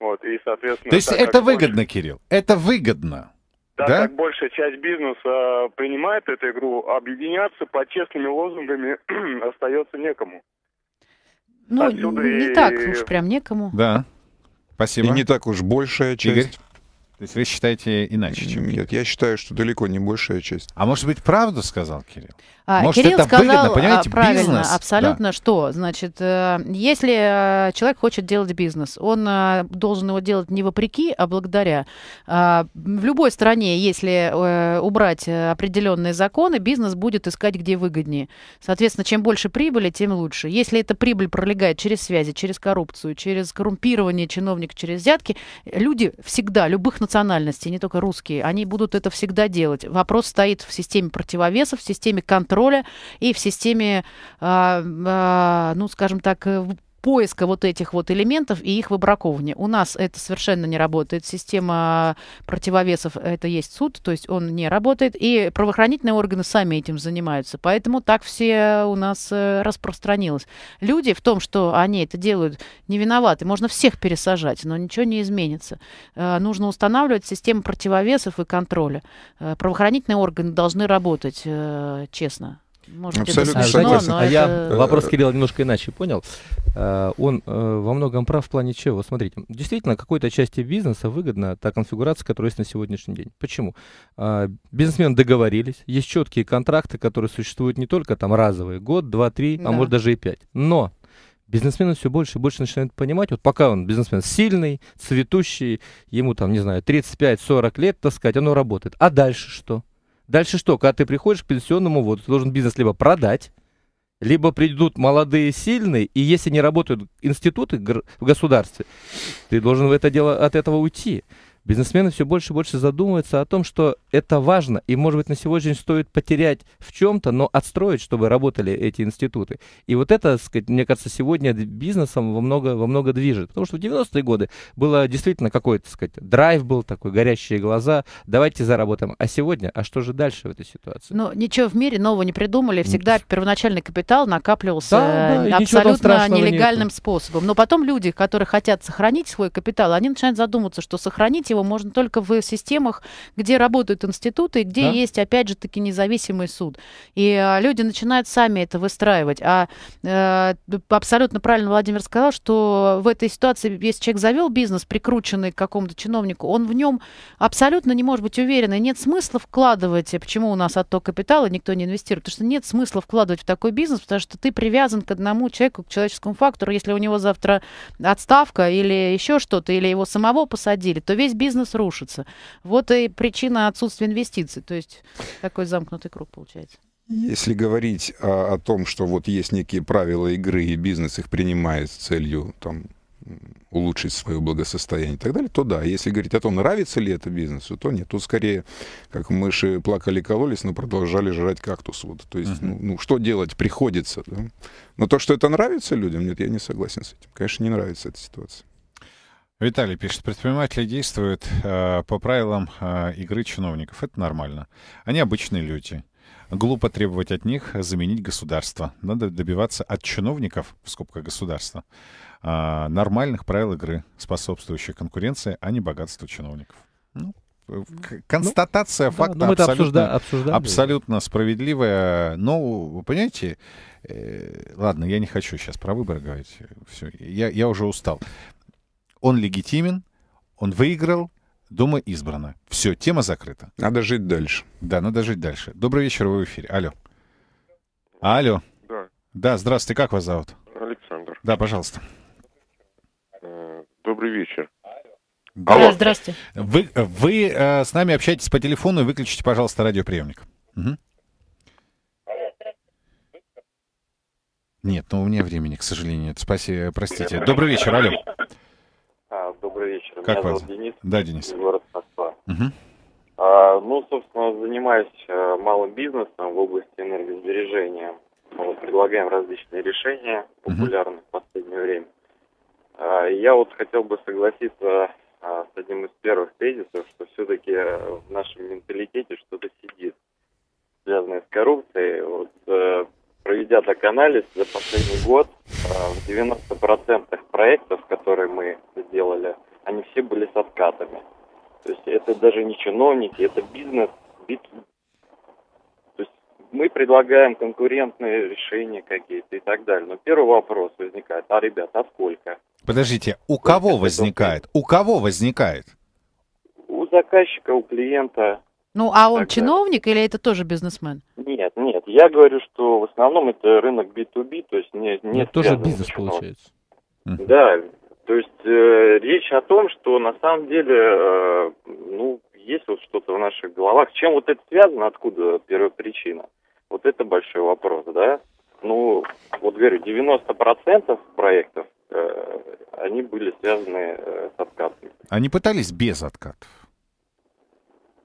S5: Вот, и, соответственно... То есть это выгодно,
S1: больше... Кирилл? Это выгодно?
S5: Да, да, как большая часть бизнеса а, принимает эту игру, объединяться под честными лозунгами *clears throat* остается некому.
S2: Ну, Отсюда не и... так уж прям некому.
S1: Да, спасибо. И не так уж большая часть. Игорь? То есть вы считаете иначе, чем Нет, я считаю, что далеко не большая часть. А может быть, правду сказал Кирилл? А, может, Кирилл это сказал, выгодно, а, понимаете, правильно, бизнес? абсолютно,
S2: да. что, значит, э, если э, человек хочет делать бизнес, он э, должен его делать не вопреки, а благодаря. В любой стране, если убрать определенные законы, бизнес будет искать, где выгоднее. Соответственно, чем больше прибыли, тем лучше. Если эта прибыль пролегает через связи, через коррупцию, через коррумпирование чиновника, через взятки, люди всегда, любых национальных национальности, не только русские, они будут это всегда делать. Вопрос стоит в системе противовесов, в системе контроля и в системе, э, э, ну, скажем так, э, поиска вот этих вот элементов и их выбраковывания. У нас это совершенно не работает. Система противовесов это есть суд, то есть он не работает. И правоохранительные органы сами этим занимаются. Поэтому так все у нас э, распространилось. Люди в том, что они это делают, не виноваты. Можно всех пересажать, но ничего не изменится. Э, нужно устанавливать систему противовесов и контроля. Э, правоохранительные органы должны работать честно. Может, Абсолютно согласен. а я вопрос
S3: Кирилла немножко иначе понял. Э, он э, во многом прав в плане чего. смотрите, действительно, какой-то части бизнеса выгодна та конфигурация, которая есть на сегодняшний день. Почему? Э, бизнесмены договорились, есть четкие контракты, которые существуют не только там разовые, год, два, три, а да. а может даже и пять. Но бизнесмены все больше и больше начинают понимать, вот пока он бизнесмен сильный, цветущий, ему там, не знаю, 35-40 лет, так сказать, оно работает. А дальше что? Дальше что? Когда ты приходишь к пенсионному вот, ты должен бизнес либо продать, либо придут молодые, сильные, и если не работают институты в государстве, ты должен в это дело от этого уйти бизнесмены все больше и больше задумываются о том, что это важно, и, может быть, на сегодняшний день стоит потерять в чем-то, но отстроить, чтобы работали эти институты. И вот это, мне кажется, сегодня бизнесом во много, во много движет. Потому что в 90-е годы было действительно какой-то, сказать, драйв был такой, горящие глаза, давайте заработаем. А сегодня, а что же дальше в этой ситуации?
S2: Ну, ничего в мире нового не придумали. Всегда первоначальный капитал накапливался да, да, абсолютно нелегальным нету. способом. Но потом люди, которые хотят сохранить свой капитал, они начинают задумываться, что сохранить его можно только в системах, где работают институты, где да? есть, опять же, таки независимый суд. И а, люди начинают сами это выстраивать. А э, абсолютно правильно Владимир сказал, что в этой ситуации, если человек завел бизнес, прикрученный к какому-то чиновнику, он в нем абсолютно не может быть уверен. И нет смысла вкладывать, э, почему у нас отток капитала никто не инвестирует, потому что нет смысла вкладывать в такой бизнес, потому что ты привязан к одному человеку, к человеческому фактору. Если у него завтра отставка или еще что-то, или его самого посадили, то весь бизнес рушится. Вот и причина отсутствия инвестиций. То есть такой замкнутый круг получается.
S4: Если говорить о, о том, что вот есть некие правила игры, и бизнес их принимает с целью там, улучшить свое благосостояние и так далее, то да. Если говорить о том, нравится ли это бизнесу, то нет. Тут скорее, как мыши плакали, кололись, но продолжали жрать кактус. Вот. То есть, uh-huh. ну, ну, что делать, приходится. Да? Но то, что это нравится людям, нет, я не согласен с этим. Конечно, не нравится эта ситуация.
S1: Виталий пишет, предприниматели действуют э, по правилам э, игры чиновников. Это нормально. Они обычные люди. Глупо требовать от них заменить государство. Надо добиваться от чиновников, в скобках государства, э, нормальных правил игры, способствующих конкуренции, а не богатству чиновников. Ну, констатация ну, факта да, абсолютно, обсужда, обсуждали. абсолютно справедливая. Но, вы понимаете, э, ладно, я не хочу сейчас про выборы говорить. Все, я, я уже устал. Он легитимен, он выиграл, Дума избрана. Все, тема закрыта. Надо жить дальше. Да, надо жить дальше. Добрый вечер, вы в эфире. Алло. Алло. Да. Да, здравствуйте, как вас зовут? Александр. Да, пожалуйста.
S5: Э, добрый вечер. Да, Алло.
S1: здравствуйте. Вы, вы э, с нами общаетесь по телефону, и выключите, пожалуйста, радиоприемник. Угу. Нет, ну у меня времени, к сожалению. Спасибо, простите. Добрый вечер, алло
S5: вечер. Как Меня вас? зовут Денис. Да, Денис. Город Москва. Угу. А, ну, собственно, занимаюсь э, малым бизнесом в области энергосбережения. Вот, предлагаем различные решения, популярные угу. в последнее время. А, я вот хотел бы согласиться а, с одним из первых тезисов, что все-таки э, в нашем менталитете что-то сидит, связанное с коррупцией. Вот э, Проведя так анализ, за последний год э, в 90% проектов, которые мы сделали, они все были с откатами. То есть это даже не чиновники, это бизнес. То есть мы предлагаем конкурентные решения какие-то и так далее. Но первый вопрос возникает, а, ребята, а сколько?
S1: Подождите, у кого возникает? У кого возникает?
S5: У заказчика, у клиента.
S2: Ну, а он тогда. чиновник или это тоже бизнесмен? Нет,
S5: нет. Я говорю, что в основном это рынок B2B, то есть не, нет... Это ну, тоже бизнес чинов. получается. Да, то есть э, речь о том, что на самом деле, э, ну, есть вот что-то в наших головах. чем вот это связано, откуда первопричина? Вот это большой вопрос, да? Ну, вот говорю, 90% проектов, э, они были связаны э, с откатами.
S1: Они пытались без откатов?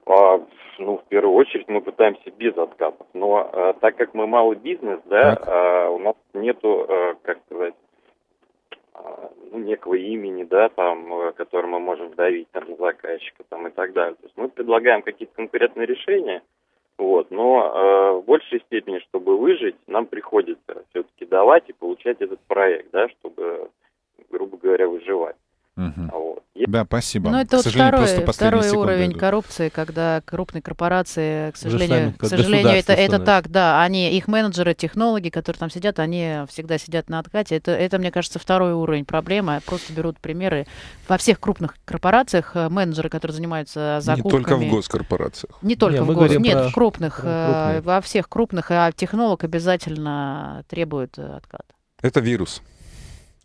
S5: А, ну, в первую очередь мы пытаемся без откатов. Но э, так как мы малый бизнес, да, э, у нас нету, э, как сказать, э, некого имени, да, там, э, мы можем давить там на заказчика там и так далее. То есть мы предлагаем какие-то конкурентные решения, вот, но э, в большей степени, чтобы выжить, нам приходится все-таки давать и получать этот проект, да, чтобы, грубо говоря, выживать. Угу. Вот.
S1: Да, спасибо. Но ну, это к вот второй, второй уровень идут.
S2: коррупции, когда крупные корпорации, к сожалению, к сожалению это, это так, да, они, их менеджеры, технологи, которые там сидят, они всегда сидят на откате. Это, это мне кажется, второй уровень проблемы. Просто берут примеры. Во всех крупных корпорациях э, менеджеры, которые занимаются закупками... Не только в госкорпорациях. Не только нет, в гос, нет, про, в крупных. Про э, во всех крупных, а технолог обязательно требует э, отката.
S4: Это вирус.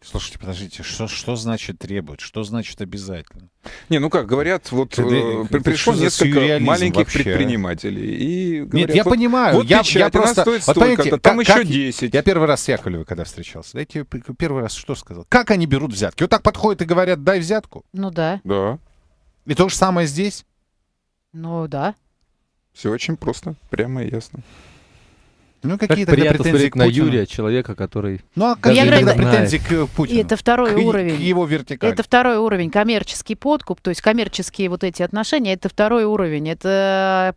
S1: Слушайте, подождите, что, что значит требует? Что значит обязательно?
S4: Не, ну как, говорят, вот ты, э, ты, несколько маленьких вообще, а?
S1: предпринимателей. И говорят, Нет, я вот, понимаю, вот я, печать, я просто... Стоит вот понимаете, там как, еще как, 10. Я первый раз с Яковлевой когда встречался, я тебе первый раз что сказал? Как они берут взятки? Вот так подходят и говорят, дай взятку? Ну да. Да. И то же самое
S2: здесь? Ну да.
S4: Все очень просто, прямо и ясно. Ну, какие как приятно претензии смотреть на Юрия, человека, который... Ну, а какие тогда претензии
S2: к
S1: Путину? Это второй к, уровень. К его вертикали. Это
S2: второй уровень. Коммерческий подкуп, то есть коммерческие вот эти отношения, это второй уровень. Это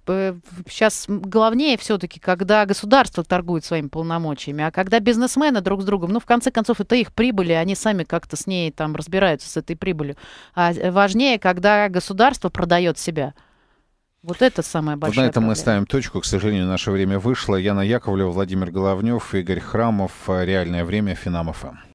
S2: сейчас э, главнее все-таки, когда государство торгует своими полномочиями, а когда бизнесмены друг с другом, ну, в конце концов, это их прибыли, они сами как-то с ней там разбираются, с этой прибылью. А э, важнее, когда государство продает себя. Вот это самая большая На этом проблема. мы ставим
S1: точку. К сожалению, наше время вышло. Яна Яковлева, Владимир Головнев, Игорь Храмов. Реальное время. Финам